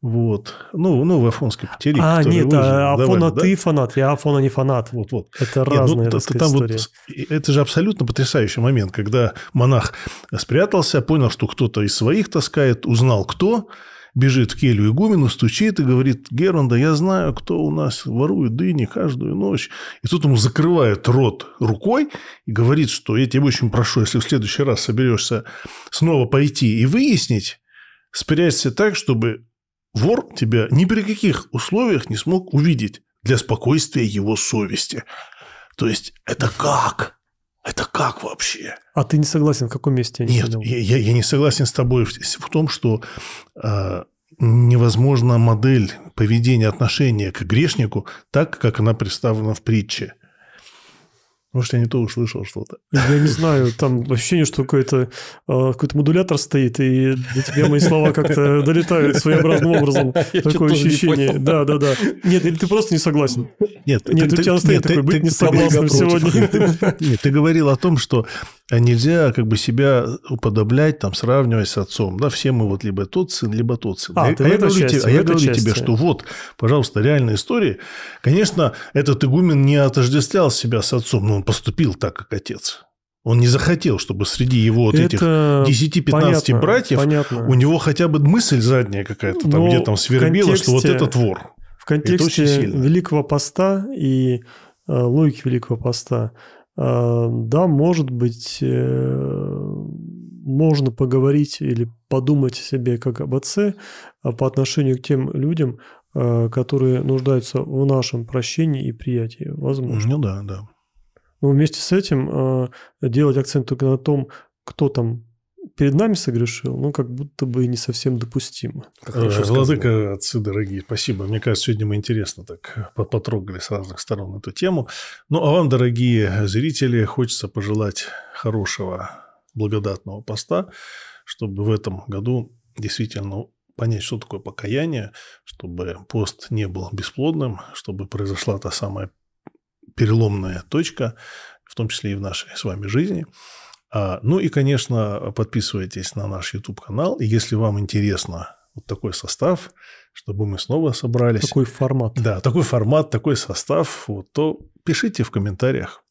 вот. Ну, ну в афонской пятерике. А, нет, а, Афона давали, ты да? фанат, я Афона не фанат. Вот, вот. Это нет, ну, разные, ну, так сказать, там истории. Вот, это же абсолютно потрясающий момент, когда монах спрятался, понял, что кто-то из своих таскает, узнал кто, бежит в келью игумена, стучит и говорит, Геронда, я знаю, кто у нас ворует дыни каждую ночь. И тут ему закрывает рот рукой и говорит, что я тебя очень прошу, если в следующий раз соберешься снова пойти и выяснить, спрячься так, чтобы вор тебя ни при каких условиях не смог увидеть для спокойствия его совести. То есть это как? Это как вообще? А ты не согласен в каком месте? Я не Нет, я, я не согласен с тобой в, в том, что э, а, невозможна модель поведения отношения к грешнику так, как она представлена в притче. Может, я не то услышал что-то. Я не знаю, там ощущение, что какой-то э, какой модулятор стоит, и для тебя мои слова как-то долетают своеобразным образом. Такое ощущение. Да, да, да. Нет, или ты просто не согласен. Нет, нет, у тебя стоит такой, быть не согласным сегодня. Нет, ты говорил о том, что а нельзя как бы себя уподоблять, там, сравнивать с отцом. Да, все мы вот либо тот сын, либо тот сын. А, а, я, говорю, части, тебе, а я говорю тебе, что вот, пожалуйста, реальная история. Конечно, этот игумен не отождествлял себя с отцом, но он поступил так, как отец. Он не захотел, чтобы среди его вот это этих 10-15 братьев понятно. у него хотя бы мысль задняя какая-то там, ну, где там свербила, контексте, что вот этот вор. В контексте Великого Поста и э, логики Великого Поста а, да, может быть, э, можно поговорить или подумать о себе как об отце а по отношению к тем людям, а, которые нуждаются в нашем прощении и приятии. Возможно. Ну да, да. Но вместе с этим делать акцент только на том, кто там перед нами согрешил, ну, как будто бы не совсем допустимо. Хорошо, э, Владыка, отцы дорогие, спасибо. Мне кажется, сегодня мы интересно так э, потрогали с разных сторон эту тему. Ну, а вам, дорогие зрители, хочется пожелать хорошего благодатного поста, чтобы в этом году действительно понять, что такое покаяние, чтобы пост не был бесплодным, чтобы произошла та самая переломная точка, в том числе и в нашей с вами жизни – а, ну и, конечно, подписывайтесь на наш YouTube-канал. Если вам интересно вот такой состав, чтобы мы снова собрались. Такой формат. Да, такой формат, такой состав, вот, то пишите в комментариях.